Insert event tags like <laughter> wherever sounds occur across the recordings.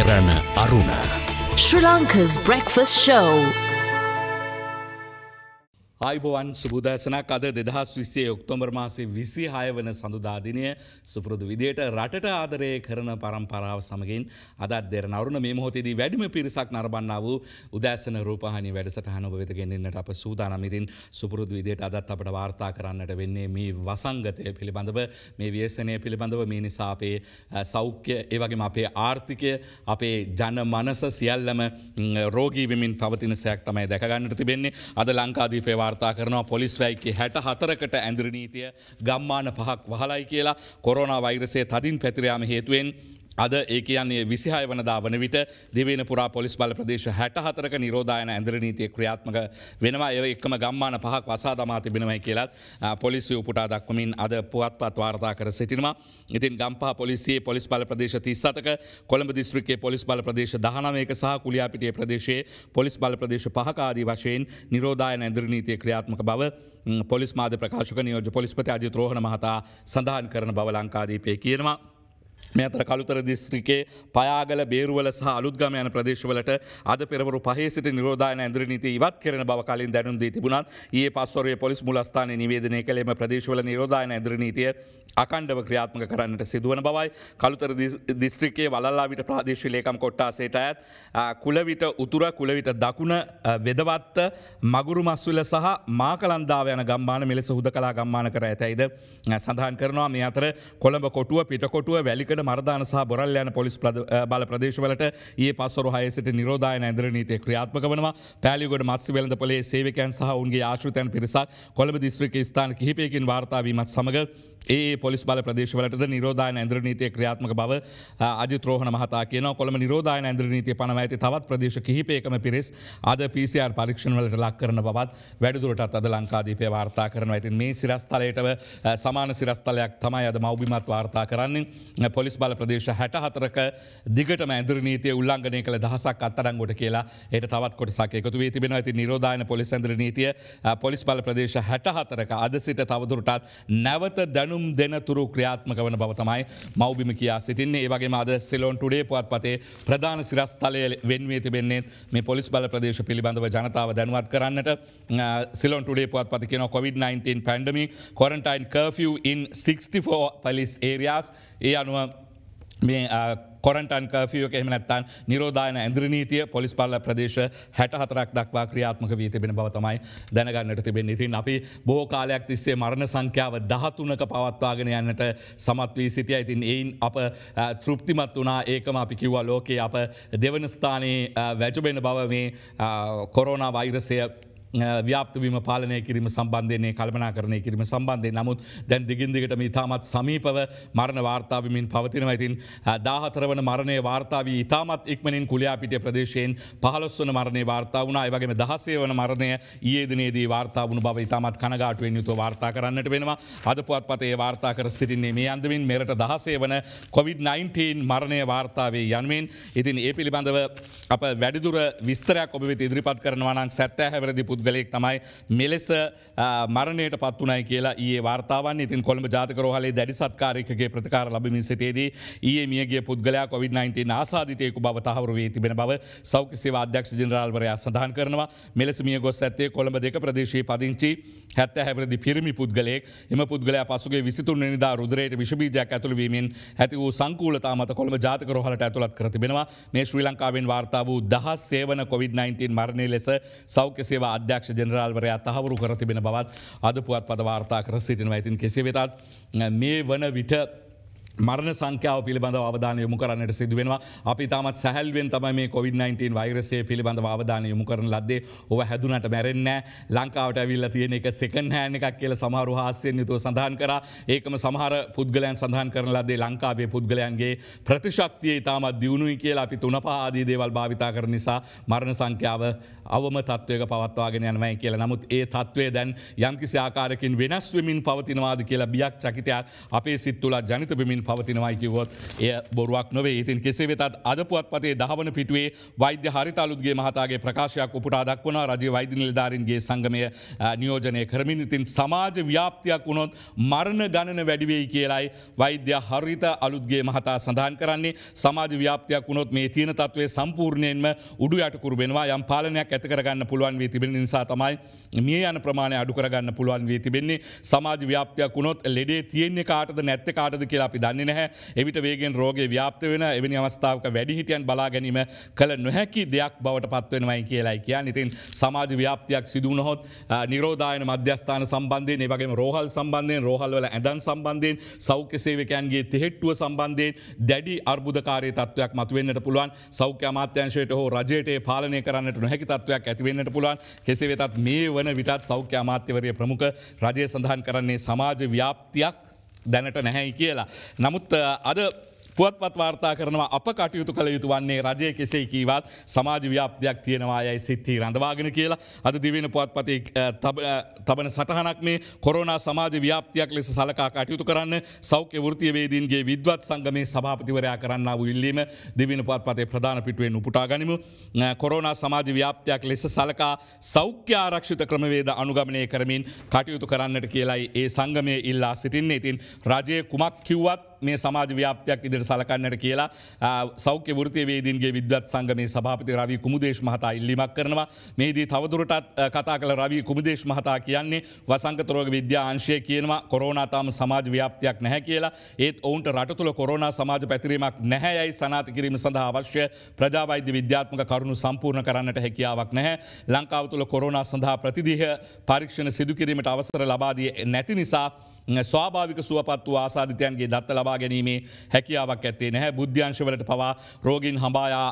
Aruna. Sri Lanka's breakfast show අයිබෝවන් සුබදෑසනක් අද දෙදහස් විස්සේ ඔක්තෝම්බර් මාසේ විසි හය වන සඳුදාදිනය සුපුරුදු විදියට රටට ආදරය කරන පරම්පරාව සමගින් අදත් දෙර නවරුණ මේ මොහොතේදී වැඩිම පිරිසක් නරබන්න වූ උදෑසන රූපහනි වැඩසටහන ඔබවෙතගෙන්න්නට අප සූදානමිතින් සුපුරුදු විදියට අදත් අපට වාර්තා කරන්නට වෙන්නේ මේ වසංගතය පිළිබඳව මේ ව්‍යසනය පිළිබඳව මේ නිසා අපේ සෞඛ්‍ය ඒවගේම අපේ ආර්ථිකය අපේ ජන මනස සියල්ලම රෝගීවිමින් පවතින සයක් තමයි දැකගන්නට තිබෙන්නේ අද ලංකාදී පේවාර් වාර්තා කරනවා පොලිස් වැයිකේ හැට හතරකට ඇඳිරනීතිය ගම්මාන පහක් වහලයි කියලා කොරෝනා වෛරසේ තදින් පැතිරයාම හේතුවෙන් අද ඒ කියන්නේ විසිහය වනදා වන විට දෙවෙන පුරා පොලිස් බල ප්‍රදේශ හැට හතරක නිරෝධයන ඇදරනීතිය ක්‍රියාත්මක වෙනවා ඒ එක්ම ගම්මාන පහක් වසා දමා තිබෙනවයි කියලත් පොලිසිය උපුටා දක්වමින් අද පුවත්පත් වාර්තා කර සිටිනවා. ඉතින් ගම්පා පොලිසියේ පොලිස් බල ප්‍රදේශ තිස්සතක කොළඹ දිස්ත්‍රික්කේ පොලිස් බල ප්‍රදේශ දහනමයක සහ කුලියාපිටිය ප්‍රදේශයේ පොලිස් බල ප්‍රදේශ පහකාදී වශයෙන් නිරෝධයන ඇදරනීතිය ක්‍රියාත්මක බව පොලිස් මාධ ප්‍රකාශක නියෝජ පොලිස්පති අජි ත්‍රෝහණ මහතා සඳහන් කරන බව ලංකාදීපය කියනවා. මේ අතර කළුතර දිස්ත්‍රිකේ පයාගල බේරුවල සහ අලුත්ගම යන ප්‍රදේශවලට අද පෙරවරු පහේ සිට නිරෝධායන ඇඳුර නීති ඉවත් කරන බව කලින් දැනුම් දී තිබුණත් ඒ පස්වරේ පොලිස් මුලස්ථානයේ නිවේදනය කළේම ප්‍රදේශවල නිරෝධායන ඇඳුර නීතිය අකණ්ඩව ක්‍රියාත්මක කරන්නට සිදුවන බවයි කළුතර දිස්ත්‍රිකේ වලල්ලාවිට ප්‍රාදේශී ලේකම් කොට්ටාසේට ඇත් කුලවිට උතුර කුලවිට දකුණ වෙදවත්ත මගුරු මස්වල සහ මාකලන්දාව යන ගම්මාන මෙලෙස හුද කලා ගම්මාන කර ඇතැයිද සඳහන් කරනවා මේ අතර කොළඹ කොටුව පිටකොටුව වැලිකට මර්ධන සහ බොරල් යන පොලිස් බල ප්‍රදේශවලට ඒ පස්සරු හයසට නිරෝධායන ඇදර නීතය ක්‍රියාත්මක වනවා පෑලිගොඩ මස් වෙලඳ පොලේ සේවකයන් සහ උන්ගේ ආශ්‍රතයන් පිරිසක් කොළඹ දිස්ත්‍රික ස්ථාන කිහිපයකින් වාර්තාාවීමත් සමඟ ඒ පොලිස් බල ප්‍රදේශවලට නිරෝධායන ඇදර නීතය ක්‍රියාත්මක බව අජිත්‍රෝහණ මහතා කියන කොළම නිරෝධායන ඇදර නීතිය පනව ඇති තවත් ප්‍රදේශ කිහිපයකම පිරිස් අද පිසිR පරීක්ෂණවලට ලක් කරන බවත් වැඩදුරටත් අද ලංකාදීපය වාර්තා කරන ඇතින් මේ සිරස්ථලයටව සමාන සිරස්ථලයක් තමයි අද මවබිමත් වාර්තා කරන්නේ පොලිස් පොලිස් බල ප්‍රදේශ හැට හතරක දිගට මෑදර නීතිය උල්ලංගනය කළ දහසක් අත්තරංගොට කියලා ඒට තවත් කොටසක් එකතු වී තිබෙන ඇති නිරෝධායන පොලිසන්ද්‍ර නීතිය පොලිස් බල ප්‍රදේශ හැට හතරක අද සිට තවදුරටත් නැවත දැනුම් දෙන තුරු ක්‍රියාත්මක වන බවතමයි මවබිම කියා සිටින්නේ ඒවගේ අද සෙලෝන් ටුඩේ පුවත් පතේ ප්‍රධාන සිරස්ථලය වෙන්වේ තිබෙන්නේ මේ පොලිස් බල ප්‍රදේශ පිළිබඳව ජනතාව දැනුවත් කරන්නට සිලොන් ටඩේ පුවත් පතිකෙන කොවිD-19 පැන්ඩමි කොරන්ටයින් කර්ෆියන් 64 පලිස් ඒරියාස් ඒ අනුව මේ කොරටන් කර්ෆියෝක එහමනැත්තන් නිරෝධායන ඇන්ද්‍ර නීතිය පොලිස් පල්ල ප්‍රදේශ හැට හතරක් දක්වා ක්‍රියාත්මක වී තිබෙන බවතමයි දැනගන්නට තිබෙන ඉතින් අපි බෝකාලයක් තිස්සේ මරණ සංඛ්‍යාව දහතුනක පවත්වාගෙන යන්නට සමත් වී සිටිය ඉතින් එයින් අප තෘප්තිමත් වනා ඒකම අපි කිව්ව ලෝකයේ අප දෙවන ස්ථානයේ වැජබෙන බව මේ කොරෝනා වෛරසය ව්‍යාප්තවීම පාලනය කිරීම සම්බන්ධයන්නේ කල්පනා කරනය කිරීම සම්බන්ධය නමුත් දැන් දිගින්දිගටම ඉතාමත් සමීපව මරණ වාර්තාවමින් පවතිනවයිතින් දාහතරවන මරණය වාර්තාව ඉතාමත් ඉක්මනින් කුලයාපිටිය ප්‍රදේශයෙන් පහලොස්වන මරණය වාර්තා වුණ වගේම දහසේ වන මරණය ඒදනේදී වාර්තා වුණු බව ඉතාමත් කනගාටුවෙන් යුතු වාර්තා කරන්නට වෙනවා අද පුවත්පතේ වාර්තා කර සිටින්නේ මේ අන්දමින් මෙරට දහසේ වන කොවිD-19 මරණය වාර්තාවේ යන්මෙන් ඉතින් ඒ පිළිබඳව අප වැඩිදුර විස්තරයක් ඔබ ඉදිරිපත් කරනවානක් සැත්තෑ හැවරදි පුද්ග පුද්ගලෙක් තමයි මෙලෙස මරණයට පත්වනයි කියලා ඒ වාර්තාවන් ඉතින් කොළඹ ජාතකරහලේ දැඩි සත්කාරකගේ ප්‍රතිකාර ලබමි සිටේදී ඒ මියගේ පුද්ගලයා කොවිD-19 ආසාධතයකු බවතහවරුවේ තිබෙන බව සෞකිසේ අධ්‍යක්ෂ ජනරාල්වරයා සඳහන් කරනවා මෙලෙස මිය ගොස් ඇත්තේ කොළඹ දෙක ප්‍රදේශී පදිංචි හැත්ත හැවරදි පිරිමි පුද්ගලෙක් එම පුද්ගලයා පසුගේ විසිතුන් නිදා රුදරයට විශබීජයක් ඇතුළවීමෙන් ඇති වූ සංකූලතා මත කොළඹ ජාතකරහලට ඇතුළත් කරතිබෙනවා මේ ශ්‍රී ලංකාවෙන් වාර්තා වූ දහස් සේවන කොවිD-19 මරණය ලෙස සෞඛ්‍ය සේවා අධ්‍ය අධ්‍යක්ෂ ජනරාල්වරයා තහවරු කර තිබෙන බවත් අද පුවත් පද වාර්තා කර සිටිනවා ඇතින් කෙසේ වෙතත් මේ වන විට මරණ සංකාව පිළිබඳ අවධාන යොමු කරන්නට සිදුවෙනවා අපි තාමත් සැහල්වෙන් තමයි මේ කොවිD-19 වෛරසය පිළිබඳ අවධාන යොමු කරන ලද්දේ ඔව හැදුනට මැරෙන්නෑ ලංකාවට ඇවිල්ල තියෙන එක සෙකන් හෑන එකක් කියල සමහරු හාස්යෙන් යුතුව සඳහන් කර ඒකම සමහර පුද්ගලයන් සඳහන් කරන ලදේ ලංකාවේ පුද්ගලයන්ගේ ප්‍රතිශක්තිය තාමත් දියුණුයි කියලා අපි තුන පාදී දේවල් භාවිතා කර නිසා මරණ සංඛ්‍යාව අවම තත්ත්වයක පවත්වාගෙන යනවයි කියලා නමුත් ඒ තත්ත්වය දැන් යම්කිසි ආකාරකින් වෙනස් වෙමින් පවතිනවාද කියලා බියක් චකිතයක් අපේ සිත් තුළ ජනිත වෙමින් පවතිනවයි කිවොත් එය බොරුවක් නොවේ ඉතින් කෙසේ වෙතත් අදපුවත් පතේ දහවන පිටුවේ වෛද්‍ය හරිතාලුත්ගේ මහතාගේ ප්‍රකාශයක් උපුටා දක්වන රජ වෛද්‍ය නිලධාරන්ගේ සංගමය නියෝජනය කරමින් ඉතින් සමාජ ව්‍යාප්තියක් වුණොත් මරණ ගණන වැඩිවෙයි කියලායි වෛද්‍ය හරිත අලුත්ගේ මහතා සඳහන් කරන්නේ සමාජ ව්‍යාපතියක් වුණොත් මේ තියන තත්වය සම්පූර්ණයෙන්ම උඩු යටකුරබෙනවා යම් පාලනයක් ඇතකරගන්න පුළුවන් වී තිබෙන නිසා තමයි මේ යන ප්‍රමාණය අඩු කරගන්න පුළුවන් වී තිබෙන්නේ සමාජ ව්‍යාපතියක් වුණොත් ලෙඩේ තියෙන්නේ කාටද නැත්ත කාටද කියලා අපි දන්න දන්නේ නැහැ එවිට වේගෙන් රෝගේ ව්‍යාප්ත වෙන එවැනි අවස්ථාවක වැඩිහිටියන් බලා ගැනීම කළ නොහැකි දෙයක් බවට පත්වෙනවයි කියලායි කියා ඉතින් සමාජ ව්‍යාපතියක් සිදුවනොත් නිරෝධායන මධ්‍යස්ථාන සම්බන්ධයෙන් ඒවගේ රෝහල් සම්බන්ධයෙන් රෝහල්වල ඇදන් සම්බන්ධයෙන් සෞඛ්‍ය සේවකයන්ගේ තෙහෙට්ටුව සම්බන්ධයෙන් දැඩි අර්බුදකාරය තත්වයක් මතුවෙන්නට පුළුවන් සෞඛ්‍ය අමාත්‍යංශයට හෝ රජයට පාලනය කරන්නට නොහැකි තත්වයක් ඇතිවෙන්නට පුළුවන් කෙසේ වෙතත් මේ වන විටත් සෞඛ්‍ය අමාත්‍යවරය ප්‍රමුඛ රජය සඳහන් කරන්නේ සමාජ ව්‍යාප්තියක් දැනට නැහැයි කියලා. නමුත් අද පුවත්පත් වාර්තා කරනවා අප කටයුතු කළ යුතු වන්නේ රජය කෙසේ කීවත් සමාජ ව්‍යාප්තියක් තියෙනවා යයි සිත්හි රඳවාගෙන කියලා අද දිවෙන පුවත්පති තබන සටහනක් මේ කොරෝනා සමාජ ව්‍යාප්තියක් ලෙස සලකා කටයුතු කරන්න සෞඛ්‍ය වෘතියවේදීන්ගේ විද්වත් සංගමේ සභාපතිවරයා කරන්න ඉල්ලීම දිවින පුවත්පතේ ප්‍රධාන පිටුවෙන් උපුටා ගනිමු කොරෝනා සමාජ ව්‍යාප්තියක් ලෙස සලකා සෞඛ්‍ය ආරක්ෂිත ක්‍රමවේද අනුගමනය කරමින් කටයුතු කරන්නට කියලයි ඒ සංගමය ඉල්ලා සිටින්නේ ඉතින් රජය කුමක් කිව්වත් මේ සමාජ ව්‍යාපයක් ඉදිරි සලකන්නට කියලා සෞඛ්‍ය වෘතියවේදීන්ගේ විද්වත් සංගමේ සභාපති රවී කුමුදේශ මහතා ඉල්ලිමක් කරනවා මේදී තවදුරටත් කතා කළ රවී කුමුදේශ මහතා කියන්නේ වසංකතරෝග විද්‍යාංශය කියනවා කොරෝනාතාම සමාජ ව්‍යාපතියක් නැහැ කියලා ඒත් ඔවුන්ට රට තුළ කොරෝනා සමාජ පැතිරීමක් නැහැයයි සනාත කිරීම සඳහා අවශ්‍ය ප්‍රජාවෛද්‍ය විද්‍යාත්මක කරුණු සම්පූර්ණ කරන්නට හැකියාවක් නැහැ ලංකාව තුළ කොරෝනා සඳහා ප්‍රතිදිහ පරීක්ෂණ සිදුකිරීමට අවසර ලබාදී නැති නිසා ස්වාභාවික සුවපත් වූ ආසාධිතයන්ගේ දත්ත ලබා ගැනීමේ හැකියාවක් ඇත්තේ නැහැ බුද්ධ්‍යංශවලට පවා රෝගීන් හඹායා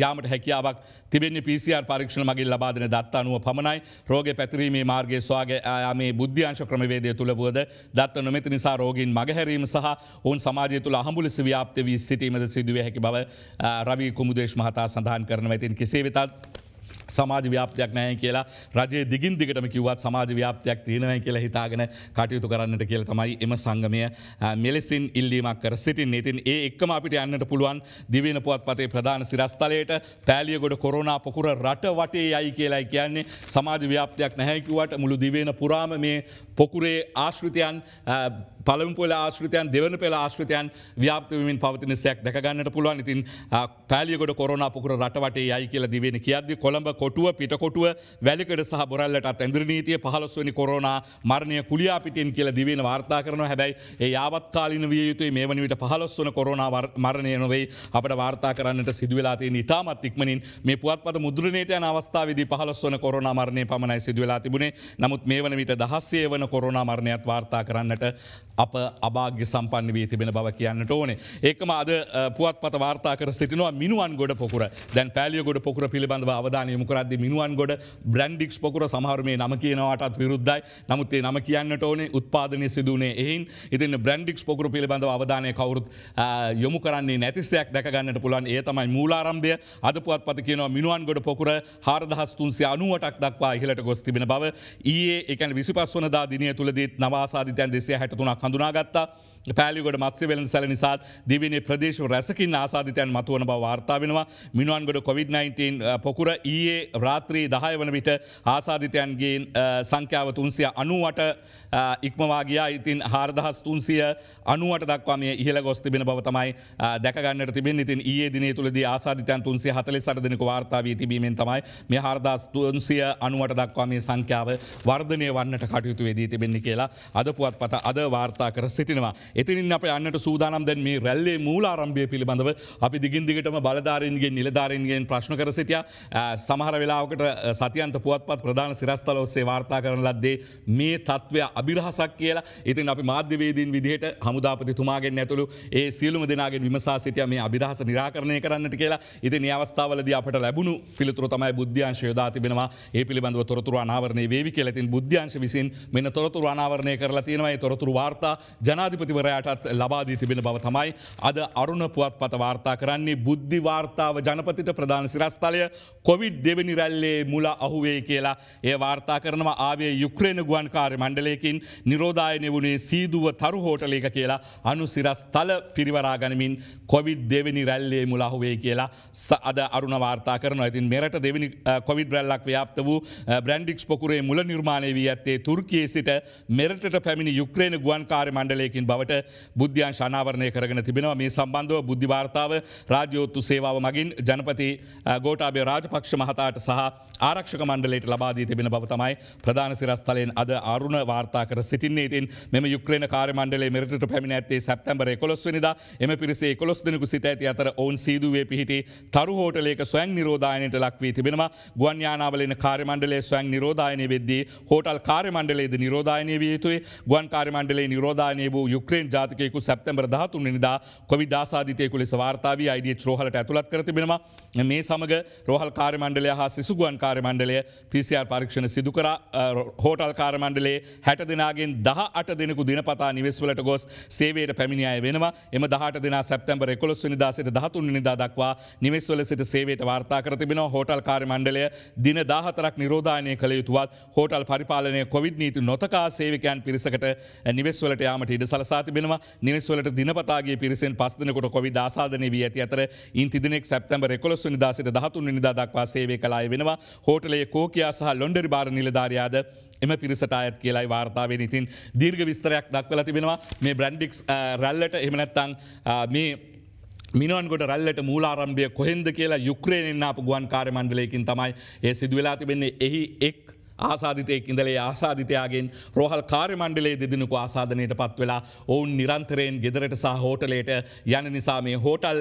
යාමට හැකියාවක් තිබෙන්නේ පිසිR පරීක්ෂණ මගින් ලබාදන දත් අනුව පමණයි රෝග පැතිරීමේ මාර්ගගේ ස්වාගයාමේ බුද්ධ්‍යංශ ක්‍රමවේදය තුළබුවද දත්ත නොමැති නිසා රෝගීන් මගහැරීම සහ ඔවන් සමාජය තුළ අහඹුලස ව්‍යාප්ත වී සිටීමද සිදුව හැකි බව රවී කුමුදේශ මහතා සඳහන් කරන ඇතින් කෙසේ වෙතත්. සමාජ ව්‍යාපයක් නෑ කියලා රජයේ දිගින් දිගටම කිවත් සමාජ ව්‍යාපයක් තියෙනවයි කියලා හිතාගෙන කටයුතු කරන්නට කියල තමයි එම සංගමය මෙලෙසින් ඉල්ලීමක් කර සිටින් නතින් ඒ එක්ම අපිට යන්නට පුළුවන් දිවෙන පුවත් පතේ ප්‍රධාන සිරස්ථලයට පෑලියගොඩ කොරුණා පොකුර රට වටේ යයි කියලායි කියන්නේ සමාජ ව්‍යාපයක් නැහැකිවට මුළු දිවෙන පුරාම මේ පොකුරේ ආශ්ෘතයන් පළමු පොල ආශ්‍රතයන් දෙවන පෙළ ආශ්‍රතයන් ව්‍යාපතමින් පවතින සැක් දැකගන්නට පුළුවන් ඉතින් පැලියකොට කොරන පුකර රටවටේ යයි කියල දිවෙන කියද කොළඹ කොටුව පිටකොටුව වැලිකට සහ බොරල්ලට ඇඳර නීතිය පහලොස්වනි කොරන මරණය කුලියාපිටෙන් කියල දිවෙන වාර්තා කරන හැබැයි ඒ යාවත්කාලින විය යුතුයි මේ වනිවිට පහලොස්වන කොරන මරණය නොවෙයි අපට වාර්තා කරන්නට සිදුවෙලාතිය නිතාමත් ඉක්මනින් මේ පුවත්පත මුද්‍රණයට යන අවස්ථාවදි පහලොස්වන කොරන මරණය පමණයි සිදුවෙලා තිබුණේ නමුත් මේ වන විට දහස්සේ වන කොරන මරණයත් වාර්තා කරන්නට අප අභාග්‍ය සම්පන්න වී තිබෙන බව කියන්නට ඕනේ. ඒකම අද පුවත් පත වාර්තාකර සිටිනවා මිනුවන් ගොඩ පොකර දැන් පැලිය ගොඩ පොකර පිළිබඳව අවධානයමු කරද මිනුවන් ගොඩ බ්‍රන්ඩික්ස් පොකර සමහරමේ නම කියනවාටත් විරුද්ධයි නමුත්ේ නම කියන්නට ඕනේ උත්පාදනය සිදුවනේ එයින් ඉතින් බ්‍රන්ඩික්ස් පොකර පිළිබඳව අවධානය කවරුත් යොමු කරන්නේ නැතිසයක් දැකගන්නට පුළන් ඒ තමයි මූලාරම්භය අද පුවත් පත කියනවා මිනුවන් ගොඩ පොකර හාරදහස්තුන්සේ අනුවටක් දක්වා ඉහලට ගොස් තිබෙන බව ඒ එකන් විසිපස් වනදා දිනය තුළදීත් නවාසාධිතයන් දෙසේ හැටතුනක් පමණක් හඳුනාගත්තා පැලිකට මත්සේ වෙලඳ සැල නිසා දිවිනි ප්‍රදේශ රැසකින් ආසාධිතයන් මතුවන බව වාර්තාාවෙනවා මිනුවන්ගොඩ COොVID-19 පොකුර ඒ රාත්‍රී දහය වන විට ආසාධිතයන්ගේ සංඛ්‍යාව තුන්සිය අනුවට ඉක්මවාගයා ඉතින් හාර්දහස් තුන්සිය අනුවට දක්වාම ඉහල ගොස් තිබෙන බව තමයි දැකගන්න තිබෙන ඉතින් ඒ දින තුළද ආසාධිතයන් තුන්සිය හතලි සරදනක වාර්තාාවී තිබීමෙන් තමයි මේ හාර්දස් තුන්සිය අනුවට දක්වාම සංඛ්‍යාව වර්ධනය වන්නට කටයුතු වෙදී තිබෙන්නේ කියලා අද පුවත් පත අද වාර්තා වාර්තා කර සිටිනවා. එතිනින් අප අන්නට සූදානම් දැන් මේ රැල්ලේ මූලාරම්භය පිළිබඳව අපි දිගින් දිගටම බලධාරීන්ගේ නිලධාරීන්ගෙන් ප්‍රශ්න කර සිටිය සමහර වෙලාවකට සතියන්ත පුවත්පත් ප්‍රධාන සිරස්ථල ඔස්සේ වාර්තා කරන ලද්දේ මේ තත්ත්වය අභිරහසක් කියලා ඉතින් අපි මාධ්‍යවේදීන් විදිහට හමුදාපති තුමාගෙන් ඇතුළු ඒ සියලුම දෙනාගෙන් විමසා සිටිය මේ අභිරහස නිරාකරණය කරන්නට කියලා ඉතින් අවස්ථාවලද අපට ලැබුණු පිළිතුර තමයි බුද්ධ්‍යංශ යොදා තිබෙනවා ඒ පිළිබඳව තොරතුර අනාවරණය වේවි කියලතින් බුද්ධ්‍යංශ විසින් මෙන්න තොරතුර අනාවරණය කරලා තියෙනවයි තොරතුර වාර්ත වාර්තා ජනාධිපතිවරයටත් ලබාදී තිබෙන බව තමයි. අද අරුණ පුවත් පත වාර්තා කරන්නේ බුද්ධි වාර්තාව ජනපතිට ප්‍රධාන සිරස්ථලය කොවිඩ් දෙවනි රැල්ලේ මුල අහුවේ කියලා ඒ වාර්තා කරනවා ආවේ යුක්්‍රේණ ගුවන් කාර්ය මණ්ඩලයකින් නිරෝධායනය වුණේ සීදුව තරු හෝටලේක කියලා අනු සිරස්ථල පිරිවරාගනමින් කොවිඩ් දෙවනි රැල්ලේ මුල අහුවේ කියලා සද අරුණ වාර්තා කරනවා ඇතින් මෙරට දෙවනි කොවිඩ් රැල්ලක් ව්‍යාප්ත වූ බ්‍රන්ඩික්ස් පොකුරේ මුල නිර්මාණය වී ඇත්තේ තුර්කයේ සිට මෙරටට පැමිණි යුක්්‍රේණ ගුවන් කාර්ය මණ්ඩලයකින් බවට බුද්ධ්‍යන් ශනාවරණය කරගෙන තිබෙනවා මේ සම්බන්ධව බුද්ධිවාර්තාව රාජයෝත්තු සේවාව මගින් ජනපති ගෝටාබේ රාජපක්ෂ මහතාට සහ ආරක්ෂක මණ්ඩලට ලබාදී තිබෙන බවතමයි ප්‍රධාන සිරස්ථලයෙන් අද අරුණ වාර්තා කර සිටින්නේ ඉතින් මෙම යුක්්‍රේන කාරමණ්ඩලේ මෙරට පැමිණ ඇත්තේ සැප්තැම්බර කොස්වනිද එම පිරිසේ කොස් දෙනකු සිට ඇති අතර ඔවන් සීදුවේ පිහිටි තරු හෝටලේක ස්වයන් නිරෝධායනයට ලක්වී තිබෙනවා ගුවන් යානාවලන කාරමණ්ඩලේ ස්වයන් නිරෝධායනය වෙද්දී හෝටල් කාරමණ්ඩලේද නිරෝධායනය වියතුයි ගුවන් කාරමණ්ඩලේ නිර විරෝධානය වූ යුක්්‍රේන් ජාතිකයකු සැප්තැම්බර ධාතු නිනිදා කොවි ඩාසාධතයකු ලෙස වාර්තාාවී අයිඩිය රෝහලට ඇතුළත් කරතිබෙනවා මේ සමඟ රෝහල් කාරමණ්ඩලය හා සිසුගුවන් කාරමණ්ඩලය පිසිR පරීක්ෂණ සිදුකර හෝටල් කාරමණ්ඩලේ හැට දෙනාගෙන් දහ අට දෙනෙකු දිනපතා නිවෙස්වලට ගොස් සේවයට පැමිණියය වෙනවා එම දහට දෙෙන සැප්තැම්බර එකොස් නිදාසට ධාතු නිදා දක්වා නිවෙස්වල සිට සේවයට වාර්තා කරතිබෙන හෝටල් කාරමණ්ඩලය දින දාහතරක් නිරෝධානය කළ යුතුවත් හෝටල් පරිපාලනය කොවිD නීති නොතකා සේවකයන් පිරිසකට නිවෙස්වල නිවෙස්වලට යාමට ඉඩ සලසා තිබෙනවා නිවෙස්වලට දිනපතාගේ පිරිසෙන් පස්සනකොට කොවි ආසාධනය වී ඇති අතර ඉන්තිදිනෙක් සැප්තැම්බර එකොලොස් නිදාසිට දහතුන් නිදාදක්වා සේවය කලාය වෙනවා හෝටලයේ කෝකයා සහ ලොන්ඩරි බාර නිලධාරයාද එම පිරිසට අයත් කියලායි වාර්තාවෙන් ඉතින් දීර්ග විස්තරයක් දක්වල තිබෙනවා මේ බ්‍රන්ඩික්ස් රැල්ලට එමනැත්තං මේ මිනුවන්ගොට රැල්ලට මූලාරම්භය කොහෙන්ද කියලා යුක්්‍රේණෙන්න්න අප ගුවන් කාරමණ්ඩලයකින් තමයි ඒ සිදුවෙලා තිබෙන්නේ එහි එක් ආසාධිතයක් ඉඳලේ ආසාධිතයාගෙන් රෝහල් කාර්මණ්ඩලේ දෙදිනකු ආසාධනයට පත් වෙලා ඔවුන් නිරන්තරයෙන් ගෙදරට සහ හෝටලේට යන නිසා මේ හෝටල්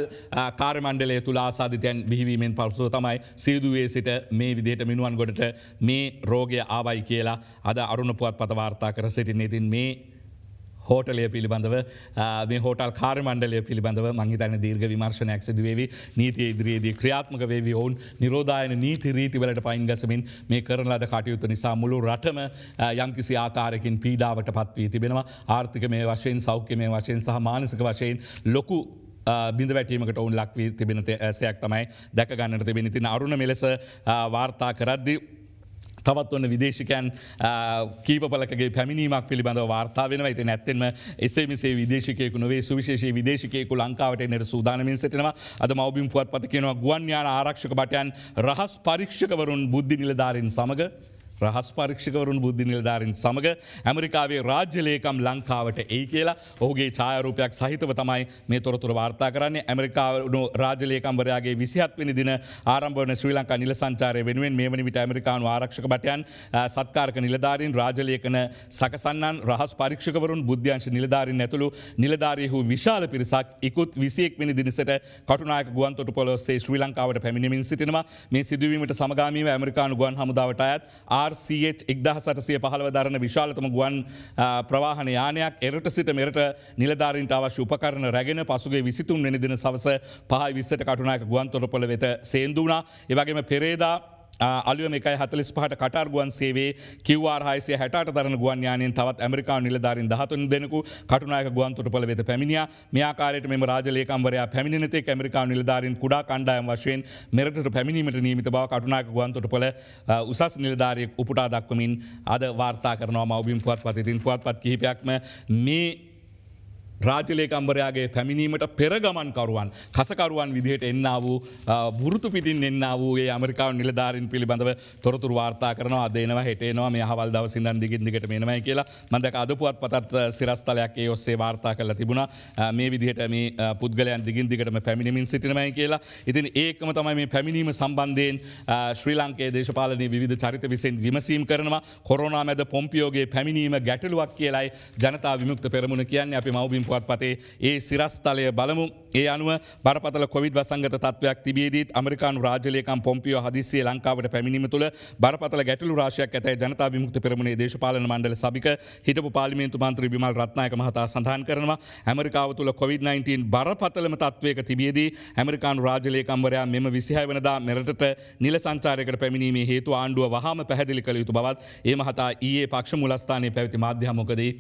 කාර්මණ්ඩලේ තුළ ආසාධිතයන් බිහිවීමෙන් පල්සුව තමයි සීදුවේ සිට මේ විදියට මිනුවන් ගොඩට මේ රෝගය ආවයි කියලා අද අරුණ පුවත් පතවාර්තා කර සිටින්නේ තින් මේ හෝටලය පිළිබඳව මේ හෝටල් කාරමණ්ඩලය පිළිබඳව මංහිතන දීර්ග විමර්ශනයක් සිදුවේවි නීතිය ඉදිරියේදී ක්‍රියාත්මක වේවි ඔවුන් නිරෝධායන නීති රීතිවලට පයින්ගසමින් මේ කරනලද කටයුතු නිසා මුළු රටම යංකිසි ආකාරකින් පීඩාවට පත්වී තිබෙනවා ආර්ථික මේ වශයෙන් සෞඛ්‍ය මේ වශයෙන් සහ මානසික වශයෙන් ලොකු බිඳ වැටීමට ඔවුන් ලක්වී තිබෙන සයක් තමයි දැකගන්නට තිබෙන තින අරුණ මෙලෙස වාර්තා කරද්දිී. තවත් ඔන්න විදේශකයන් කීපලකගේ පැමිණීමක් පිළිබඳව වාර්තා වෙන ඇති නැත්තෙම එසේමසේ විදේශකයකු නොවේ සුවිශේෂ විදේශකයකු ලංකාවට නට සූදානමින් සිටනවා අද මවබිම් පුවත් පත කියෙනවා ගුවන්යාන ආරක්ෂක බටයන් රහස් පරීක්ෂකවරුන් බුද්ධි නිලධාරින් සමඟ රහස් පරීක්ෂකවරුන් බුද්ධි නිලධාරින් සමඟ ඇමරිකාවේ රාජ්‍යලේකම් ලංකාවට ඒ කියලා ඔහුගේ ඡායරූපයක් සහිතව තමයි මේ තොරතුර වාර්තා කරන්නේ ඇමරිකානු රාජලේකම්වරයාගේ විසිහත් වනි දින ආරම්භවන ශ්‍රී ලංකා නිල සංචාරය වෙනුවෙන් මේ වනි විට ඇමරිකානු ආරක්ෂක බටයන් සත්කාරක නිලධාරින් රාජලේකන සකසන්නන් රහස් පරීක්ෂකවරුන් බුද්ධ්‍යංශ නිලධාරින් ඇතුළු නිලධාරීහු විශාල පිරිසක් ඉකුත් විසියෙක් වනි දිනිසට කටුනායක ගුවන්තොට පොලොස්සේ ශ්‍රී ලංකාවට පැමිණමින් සිටිනවා මේ සිදුවීමට සමගාමීව ඇමරිකානු ගුවන් හමුදාවට අයත් ආර් RCH එක්දහසට සය පහළව දරන විශාලතම ගුවන් ප්‍රවාහන යානයක් එරට සිට මෙරට නිලධාරින්ට අවශ්‍ය උපකරන රැගෙන පසුගේ විසිතුන් නිදින සවස පහ විසට කටුනායක ගුවන්තොරපොළ වෙත සේන්දුනා. ඒවගේම පෙරේදා අලුවම එකයි හතලිස් පහට කටර්ගුවන් සේවේ කිවවාර හයිසේ හැට දර ගුවන්යානෙන් තවත් ඇමරිකා නිලධාරින් දහතුන් දෙනකු කටුනායක ගුවන්තුට පල වෙත පැමිණිය මේකාරයට මෙම රාජලයකම්වරයා පැමිණිනතේ ඇමරිකා නිලධාරින් කුඩා කණ්ඩායම් වශයෙන් මෙරටට පැමිණීමට නීමිත බව කටුනායක ගුවන්තුට පොල උසස් නිලධාරයෙක් උපුටා දක්වමින් අද වාර්තා කරනවා මවබින් පුවත් පතිතින් පුවත් පත් කිහිපයක්ම මේ රාජලේකම්බරයාගේ පැමිණීමට පෙරගමන්කරුවන් කසකරුවන් විදිහට එන්න වූ බුරුතු පිටින් එන්න වූගේ අමරිකාව නිලධාරින් පිළිබඳව තොරතුර වාර්තා කරන අදේනවා හටේනවා මේ හවල් දවසිදන් දිගින්දිකට මෙනමයි කියලා මදක අදපුවත් පතත් සිරස්ථලයක් ඒ ඔස්සේ වාර්තා කරලා තිබුණ මේ විදිහට මේ පුද්ගලයන් දිගින්දිකටම පැමිණිමින් සිටිනමයි කියලා ඉතින් ඒකම තමයි මේ පැමිණීම සම්බන්ධයෙන් ශ්‍රී ලංකේ දේශපාලන විධ චරිත විසින් විමසීම් කරනවා කොරනා මැද පොම්පියෝගේ පැමිණීම ගැටලුවක් කියලයි ජනතා විමුක්ත පෙරමුණ කියන්නේ අපි මවබින් පුවත්පතේ ඒ සිරස්ථලය බලමු ඒ අනුව බරපතල කොවිඩ් වසංගත තත්වයක් තිබේදීත් අමරිකානු රාජලයකම් පොම්පියෝ හදිසිය ලංකාවට පැමිණීම තුළ බරපතල ගැටලු රාශයක් ඇතයි ජනතා විමුක්ත පෙරමුණේ දේශපාලන මණ්ඩල සභික හිටපු පාලිමේන්තු මන්ත්‍රී විමල් රත්නායක මහතා සඳහන් කරනවා ඇමරිකාව තුළ කොවිD-19 බරපතලම තත්වයක තිබියදී ඇමරිකානු රාජලයකම්වරයා මෙම විසිහය වනදා මෙරටට නිල සංචාරයකට පැමිණීමේ හේතු ආණ්ඩුව වහම පැහැදිලි කළ යුතු බවත් ඒ මහතා ඒ පක්ෂ මුලස්ථානය පැවති මාධ්‍යමොකදී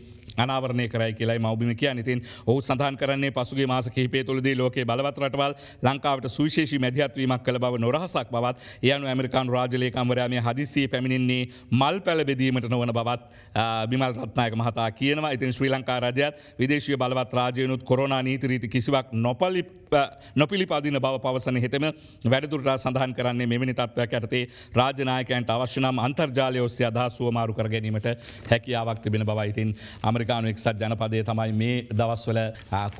අනාවරණය කරයි කියලයි මවබිම කිය නිතින් ඔහු සඳහන් කරන්නේ පසුගේ මාස කහිපේ තුළදී ලෝකේ බලවත්රටවල් ලංකාවට සුවිශේෂ මැදිහත්වීමක් කළ බව නොරහසක් බවත් යනු ඇමරිකාන් රාජලයකම්වරයාම හදිසිය පැමිණින්නේ මල් පැලබෙදීමට නොවන බවත් බිමල් රත්නායක මහතා කියනවා ඉතින් ශ්‍රී ලංකා රජයත් විදේශය බලවත් රාජයනුත් කොරන නීතිරීති කිසිවක් නොපලි නොපිළි පදින බව පවසන හෙතම වැඩදුරටා සඳහන් කරන්නේ මෙමනි තත්ත්වයක් ඇතේ රාජනායකන්ට අවශ්‍යනම් අන්තර්ජාලය ඔස්සේ අදහස් සුවමාරු කර ගැනීමට හැකියාවක් තිබෙන බවයිතින් අමරිකානුවෙක්සත් ජනපදය තමයි මේ දව දවස්වල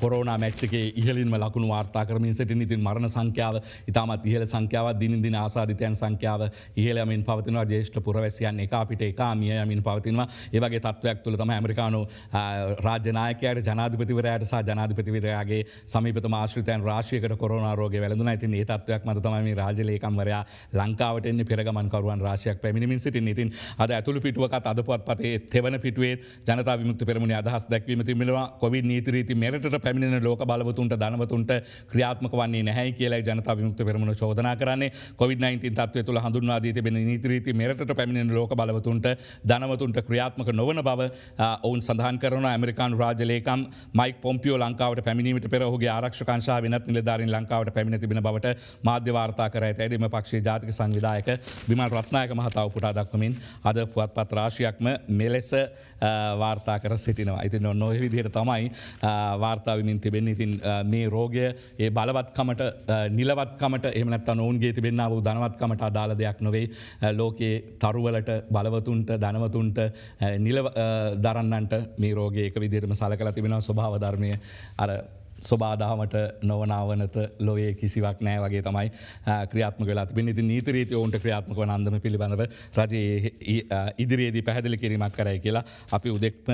කොරෝන මැච්චක ඉහලින්ම ලකුණු වාර්තා කරමින් සිට ඉතින් මරණ සංඛ්‍යාව ඉතාමත් ඉහල සංඛ්‍යාව දිනිදින ආසාධිතයන් සංඛ්‍යාව ඉහලමින් පවතිනවා ජේෂ්ට පුරවැසියන් එක අපිට එක මියයමින් පවතිනවා ඒවගේ තත්වයක් තුළ තම ඇමරිකානු රාජනායකයට ජනාධිපතිවරයට සහ ජනාධිපතිවිරයාගේ සමීපත මාශ්‍රතයන් රාශයකට කොරනාරෝග වැලඳන ඇතින් ඒ තත්වයක් මතමම රාජලයකම්වරයා ලංකාවටෙන්නේ පෙරගමන්කරුවන් රාශයක් පැමිණින් සිටින් ඉතින් අද ඇතුළු පිටුවකත් අදපොත් පතේ තෙවන පිටුවේ ජනතා විමුක්ත පෙරමුණ අදහස් දැක්වීම තිමිලවා කොවි නී නීතිරීති මෙරට පැමිණෙන ලෝක බලවතුන්ට දනවතුන්ට ක්‍රියාත්මක වන්නේ නැහැ කියලා ජනතා විමුක්ත පෙරමුණ චෝදන කරන්නේ කොවිD-19 තත්ව තුළ හඳුන්වාදී තිබෙන නීතිරීති මෙරට පැමිණෙන ලෝක බලවතුන්ට දනවතුන්ට ක්‍රියාත්මක නොවන බව ඔවුන් සඳහන් කරන ඇමරිකාන් රාජලේකම් මයික් පොම්පියෝ ලංකාවට පැමිණීමට පෙරහුගේ ආරක්ෂකංශා වෙනත් නිලධාරින් ලංකාවට පැමිණ තිබෙන බවට මාධ්‍ය වාර්තා කර ඇත ඇදීම පක්ෂේ ජාතික සංවිධායක විමල් රත්නායක මහතාව පුටා දක්වමින් අද පුවත් පත්‍රාශයක්ම මෙලෙස වාර්තා කර සිටිනවා ඉතින් ඔන්න ඔහ විදිහයට තමයි වාර්තාාවමින් තිබෙන්නේ ඉතින් මේ රෝගය ඒ බලවත්කමට නිලවත්කමට එමනත් ඔවුන්ගේ තිබෙන්න්න වූ දනවත්කමට අදාළ දෙයක් නොවේ ලෝකයේ තරුවලට බලවතුන්ට දනවතුන්ට නිල දරන්නන්ට මේ රෝගයක විදිරම සලකල තිබෙන ස්වභාවධර්මය අර ස්වබාදහමට නොවනාවනත ලොවේ කිසිවක් නෑ වගේ තමයි ක්‍රියාත්ම වෙලා බිනිති නීතරීති ඔවන්ට ක්‍රියාත්මක නන්දම පිළිබඳව රජයේ ඉදිරියේදී පැහැදිලි කිරීමක් කරය කියලා අපි උදෙක්ම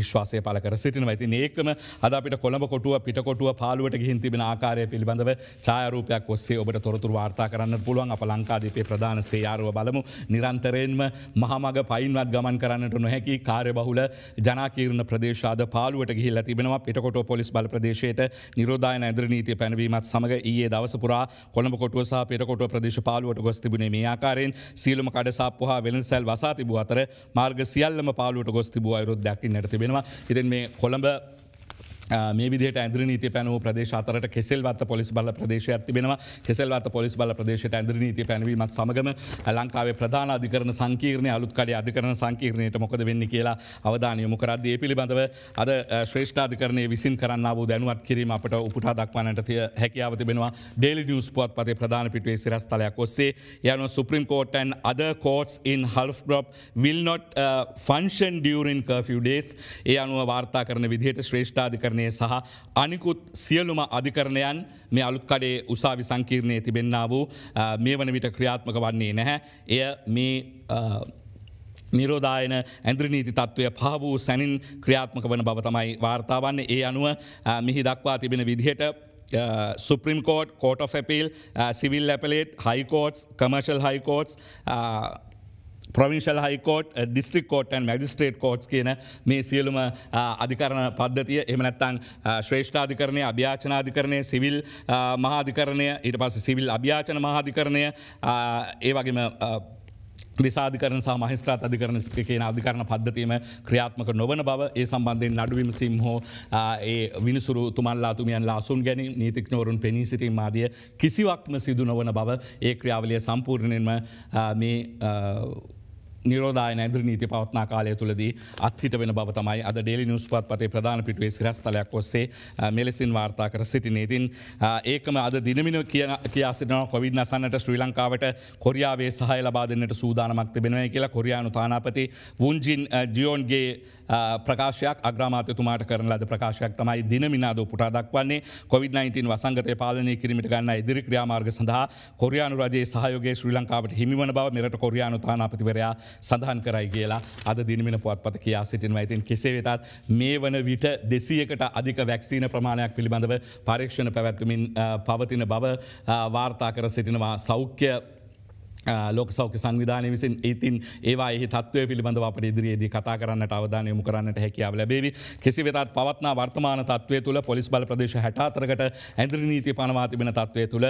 විශ්වාසය පල කර සිටින ඇති ඒකම අදපිට කොළඹ කොටුව පිටකොටුව පාලුවට ගිහින්තිබෙන ආකාරය පිළිබඳව චායරූපයක් ඔස්සේ ඔබට තොරතුර වාර්තා කරන්න පුළුවන් අප ලංකාදීපේ ප්‍රධාන සේයාරුව බලමු නිරන්තරයෙන්ම මහමග පයින්වත් ගමන් කරන්නට නොහැකි කාරය බහුල ජනාකීරණ ප්‍රදේශාද පාලුවට ගිහිල්ල තිබෙනවා පිටකොට පොලිස් බල ප්‍රදේශ ප්‍රදේශයට නිරෝධය ඇදර නීතිය පැනවීමත් සමඟ ඒ දවසපුරා කොළඹ කොටුව සහ පෙරකොට ප්‍රදේශ පාලුවට ගොස් තිබුණේ මේ ආකාරයෙන් සීලම කඩසාපහ වෙළන් සැල් වසා තිබූ අතර මාර්ග සියල්ලම පාලුවට ගොස් තිබූ අයුරුද්දයක් නැතිබෙනවා ඉතින් මේ කොළඹ මේ විදිට ඇදිර නීති පැනූ ප්‍රදේශතරට කෙසල්වත්ත පොලිස් බල ප්‍රදේශ ඇතිබෙනවා කෙසල්වත පොලිස් බල ප්‍රදේශයට ඇදිර නීති පැනවීමත් සමගම ලංකාවේ ප්‍රධාන අධිකරන සංකීර්ණය අලුත්කඩ අධිකරන සංකීර්ණයට මොකද වෙන්න කියලා අවධානය මොකරදේ පිළිබඳව අද ශ්‍රේෂ්ඨාධිකරණය විසින් කරන්න වූ දැනුවත් කිරීම අපට උපුටා දක්වනට තිය හැකියාව තිබෙනවා ඩෙලි නිියස් පුවත් පතේ ප්‍රධාන පිටුවේ සිරස්ථලයක් ඔස්සේ යන සුප්‍රීම් කෝටන් අද කෝට්ස් ඉන් හල්ෆ් බ්‍රොප් විල් නොට ෆන්ෂන් ඩියරින් කෆ ඩේස් ඒ අනුව වාර්තා කරන විදිහයට ශ්‍රේෂ්ඨාධිකරන අධිකරණය සහ අනිකුත් සියලුම අධිකරණයන් මේ අලුත්කඩේ උසාවි සංකීර්ණය තිබෙන්න්න වූ මේ වන විට ක්‍රියාත්මක වන්නේ නැහැ. එය මේ නිරෝධායන ඇන්ද්‍රනීති තත්ත්වය පහ වූ සැනින් ක්‍රියාත්මක වන බවතමයි වාර්තාවන්නේ ඒ අනුව මිහි දක්වා තිබෙන විදිහට supreme court court of appeal civil appellate high courts commercial high courts provincial high court district court magistrate court කියන මේ සියලුම අධිකරණ පද්ධතිය එමනැත්තං ශ්‍රේෂ්ඨාධිකරණය අභ්‍යාචනාධිකරණය සිවිල් මහාධිකරණය ඊට පස සිවිල් අභ්‍යාචන මහාධිකරණය ඒ වගේම විසාධිකරන සහ මහිස්ත්‍රාත් අධිකරන කියන අධිකරන පද්ධතියම ක්‍රියාත්මක නොවන බව ඒ සම්බන්ධයෙන් නඩුවම් සිම්හෝ ඒ විනිසුරු තුමල්ලාතුමියන් ලාසුන් ගැන නීතික්නවරුන් පෙනී සිටීම ආදිය කිසිවක්ම සිදු නොවන බව ඒ ක්‍රියාවලිය සම්පූර්ණයෙන්ම මේ නිරෝධායන ඇදිරි නීති පවත්නා කාලය තුළදී අත්හිට වෙන බව තමයි අද ඩෙලි නිස්පත් පතේ ප්‍රධාන පිටුවේ සිරස්ථලයක් ඔස්සේ මෙලෙසින් වාර්තා කර සිටිනේ තින් ඒකම අද දිනමින කිය කියා සිටන කොවින්න සන්නට ශ්‍රී ලංකාවට කොරියාවේ සහය ලබාදන්නට සූදානමක් තිබෙනය කියලා කොරියානු තානාපති වුන්ජින් ජියෝන්ගේ ප්‍රකාශයක් අග්‍රමාතතුමාට කරන ලද ප්‍රකාශයක් තමයි දිනමිනාද පුටා දක්වන්නේ කොවිD-19 වසංගතය පාලනය කිරීමට ගන්න ඉදිරි ක්‍රියාමාර්ග සඳහා කොරියානු රජයේ සහයෝගේ ශ්‍රී ලංකාවට හිමිවන බව මෙරට කොරියානු තානාපතිවරයා සඳහන් කරයි කියලා අද දිනමෙන පුවත්පත කියා සිටිනවා ඇතින් කෙසේ වෙතත් මේ වන විට දෙසියකට අධික වැක්සීන ප්‍රමාණයක් පිළිබඳව පරීක්ෂණ පැවැත්තුමින් පවතින බව වාර්තා කර සිටිනවා සෞඛ්‍ය ලෝක සෞඛ්‍ය සංවිධානය විසින් ඒතින් ඒවා ඒ තත්වය පිළිබඳව අප ඉදිරියේදී කතා කරන්නට අවධානයමු කරන්නට හැකියාව ලැබේවි කෙසි වෙතත් පවත්න වර්තමාන තත්වය තුළ පොලිස් බල ප්‍රදේශ හැටාතරකට ඇදිරි නීති පනවා තිබෙන තත්වය තුළ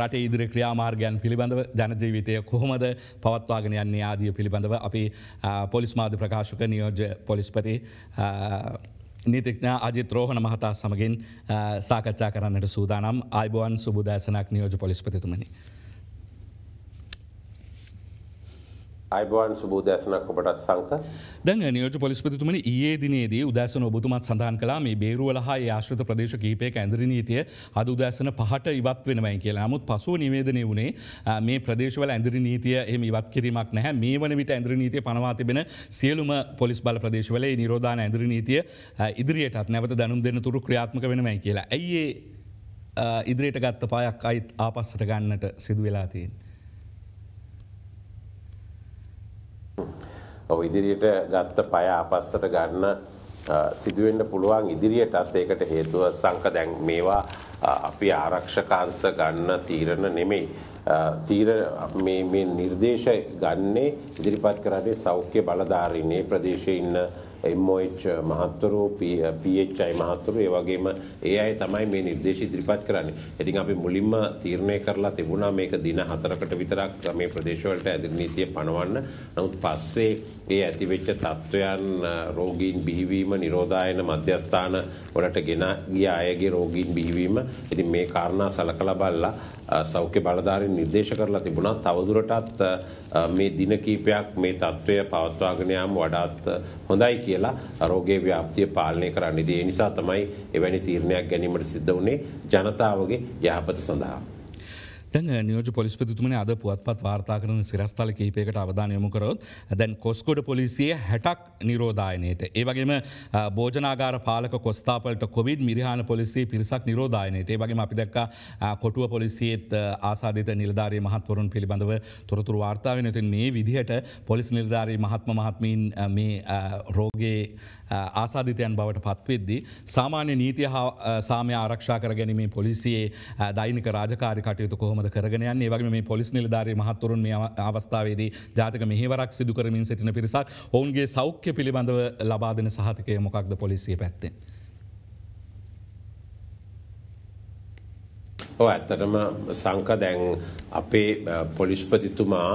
රට ඉදිරි ක්‍රියාමාර්ගයන් පිළිබඳව ජනජීවිතය කොහොමද පවත්වාගෙන යන්නේ ආදිය පිළිබඳව අපි පොලිස් මාධ ප්‍රකාශක නියෝජ පොලිස්පති නීතිඥ අජිත් රෝහණ මහතා සමගින් සාකච්ඡා කරන්නට සූදානම් අයිබුවන් සුබදෑසනක් නියෝජ පොලිස්පතිතුමනි. අයිබවන් සුබූ දැසනක් ඔබටත් සංක දැන් නියෝජ පොලිස්පතිතුමනි ඒ දිනේදී උදැසන ඔබතුමත් සඳහන් කලා මේ බේරුවල හා ආශ්‍රත ප්‍රදේශ කීපය ඇඳරි නීතිය අද උදැසන පහට ඉවත් වෙනවයි කියලා මුත් පසුව නිවේදනය වුණේ මේ ප්‍රදේශවල ඇඳරි නීතිය එම ඉවත් කිරීමක් නැහැ මේ වන විට ඇඳරි නීතිය පනවා තිබෙන සියලුම පොලිස් බල ප්‍රදේශවල නිරෝධාන ඇඳරි නීතිය ඉදිරියටත් නැවත දැනුම් දෙන්න තුරු ක්‍රියාත්මක වෙනවයි කියලා ඇයිඒ ඉදිරියට ගත්ත පායක් අයිත් ආපස්සට ගන්නට සිදු වෙලා තියෙන්. ඔව ඉදිරියට ගත්ත පය අපස්සට ගන්න සිදුවෙන්ට පුළුවන් ඉදිරියටත් ඒකට හේතුව සංක දැන් මේවා අපි ආරක්ෂකාංශ ගන්න තීරණ නෙමෙයි තීර මේ නිර්දේශ ගන්නේ ඉදිරිපත් කරන්නේ සෞඛ්‍ය බලධාරීනේ ප්‍රදේශයේ ඉන්න MOH මහත්වරු PHI මහත්වරු ඒ වගේම ඒ අය තමයි මේ නිර්දේශ ඉදිරිපත් කරන්නේ. ඉතින් අපි මුලින්ම තීරණය කරලා තිබුණා මේක දින 4කට විතරක් මේ ප්‍රදේශවලට ඇදිරි නීතිය පනවන්න. නමුත් පස්සේ ඒ ඇතිවෙච්ච තත්ත්වයන් uh, රෝගීන් බිහිවීම, නිරෝධායන මධ්‍යස්ථාන වලට ගෙන ගිය අයගේ රෝගීන් බිහිවීම. ඉතින් මේ කාරණා සලකලා බලලා uh, සෞඛ්‍ය බලධාරීන් නිර්දේශ කරලා තිබුණා. තවදුරටත් uh, මේ දින කීපයක් මේ තත්ත්වය පවත්වාගෙන යාම වඩාත් හොඳයි කියලා කියලා රෝගේ ව්‍යාප්තිය පාලනය කරන්න. ඉතින් ඒ නිසා තමයි එවැනි තීරණයක් ගැනීමට සිද්ධ වුණේ ජනතාවගේ යහපත සඳහා. නියෝජ පොලිස්පතිතුමන අද පුවත්පත් වාර්තා කරන සිරස්ථල කහිපයකට අවධානයමුකරොත් දැන් කොස්කොඩ පොලිසිය හැටක් නිරෝධායනයට. ඒවගේම බෝජනාගාර පාලක කොස්ථාපලට කොවිඩ මිරිහාන පොලිසිය පිරිසක් නිරෝධායනයට ඒවගේ අපි දැක්ක කොටුව පොලිසියත් ආසාධත නිලධාරය මහත්වරුන් පිළිබඳව තොරතුර වාර්තාව නතින් මේ විදිහට පොලිස් නිල්ධාරී මහත්ම මහත්මීන් මේ රෝගේ ආසාධිතයන් බවට පත්වෙද්දී. සාමාන්‍ය නීතිය හා සාමය ආරක්ෂා කර ගැනීමේ පොලිසියේ දෛනික රාජකාර කටයුතු කොහොමද කරගෙනයන් ඒවගේ මේ පොලිස් නිලධාරී මහත්තුරුන් මේ අවස්ථාවේදී ජාතික මෙහිවරක් සිදුකරමින් සිටින පිරිසක් ඔවුන්ගේ සෞඛ්‍ය පිළිබඳව ලබාදන සහතිකය මොකක්ද පොලිසිය පැත්තේ. ඕ ඇත්තටම සංක දැන් අපේ පොලිස්පතිතුමා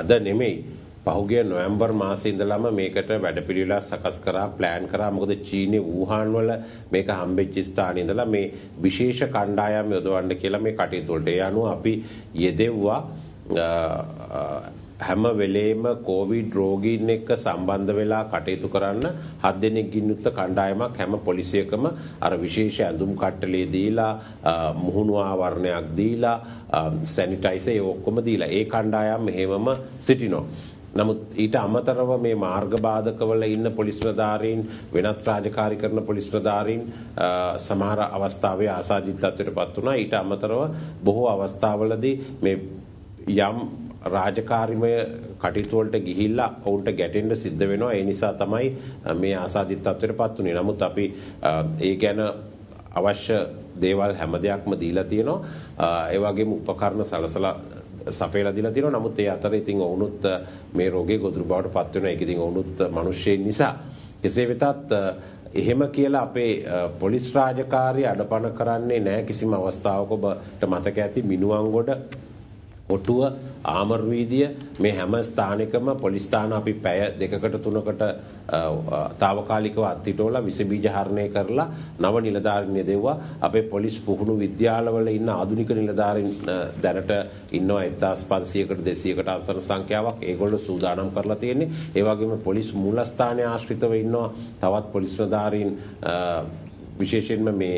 අද නෙමෙයි පහුගිය නොවැම්බර් මාසේ ඉඳලාම මේකට වැඩපිළිවෙලා සකස් කරා ප්ලෑන් කරා මොකද චීනේ වූහාන් වල මේක හම්බෙච්ච ස්ථානයේ ඉඳලා මේ විශේෂ කණ්ඩායම් යොදවන්න කියලා මේ කටයුතු වලට ඒ අනුව අපි යෙදෙව්වා හැම වෙලේම කෝවිඩ් රෝගීන් එක්ක සම්බන්ධ වෙලා කටයුතු කරන්න හත් දෙනෙක් ගින්නුත් කණ්ඩායමක් හැම පොලිසියකම අර විශේෂ ඇඳුම් කට්ටලේ දීලා මුහුණු ආවරණයක් දීලා සැනිටයිසර් ඒ ඔක්කොම දීලා ඒ කණ්ඩායම් මෙහෙමම සිටිනවා. නමුත් ඊට අමතරව මේ මාර්ග බාධකවල ඉන්න පොලිස්නධාරීන් වෙනත් රාජකාරි කරන පොලිස්නධාරීන් සමහර අවස්ථාවේ ආසාධිතත්වයට පත් වුණා ඊට අමතරව බොහෝ අවස්ථාවලදී මේ යම් රාජකාරිමය කටයුතුවලට ගිහිල්ලා ඔවුන්ට ගැටෙන්ට සිද්ධ වෙනවා ඒ නිසා තමයි මේ ආසාධිත්තත්වයට පත් වුණේ නමුත් අපි ඒ ගැන අවශ්‍ය දේවල් හැම දෙයක්ම දීලා තියෙනවා ඒ වගේම උපකරණ සලසලා සපේලා දිලා තියෙනවා. නමුත් ඒ අතර ඉතින් ඔවුනුත් මේ රෝගේ ගොදුරු බවට පත් වෙනවා. ඒක ඉතින් ඔවුනුත් මිනිස්සෙන් නිසා. කෙසේ වෙතත් එහෙම කියලා අපේ පොලිස් රාජකාරිය අඩපණ කරන්නේ නැහැ කිසිම අවස්ථාවක ඔබට මතක ඇති මිනුවන්ගොඩ ඔටුව ආමර්වීදිය මේ හැම ස්ථානකම පොලිස්ථාන අපි පැය දෙකකට තුනකට තාවකාලිකව අත්තිටෝල විසබීජ හරණය කරලා නව නිලධාරණය දෙව්වා අපේ පොලිස් පුහුණු විද්‍යාලවල ඉන්න ආදුනික නිලධාරින් දැනට ඉන්නවා එත්තාස් පන්සියකට දෙසියකට අසන සංඛ්‍යාවක් ඒගොල්ල සූදානම් කරලා තියෙන්නේ ඒවගේම පොලිස් මූලස්ථානය ආශ්‍රිතව ඉන්නවා තවත් පොලිස්නධාරීන් විශේෂයෙන්ම මේ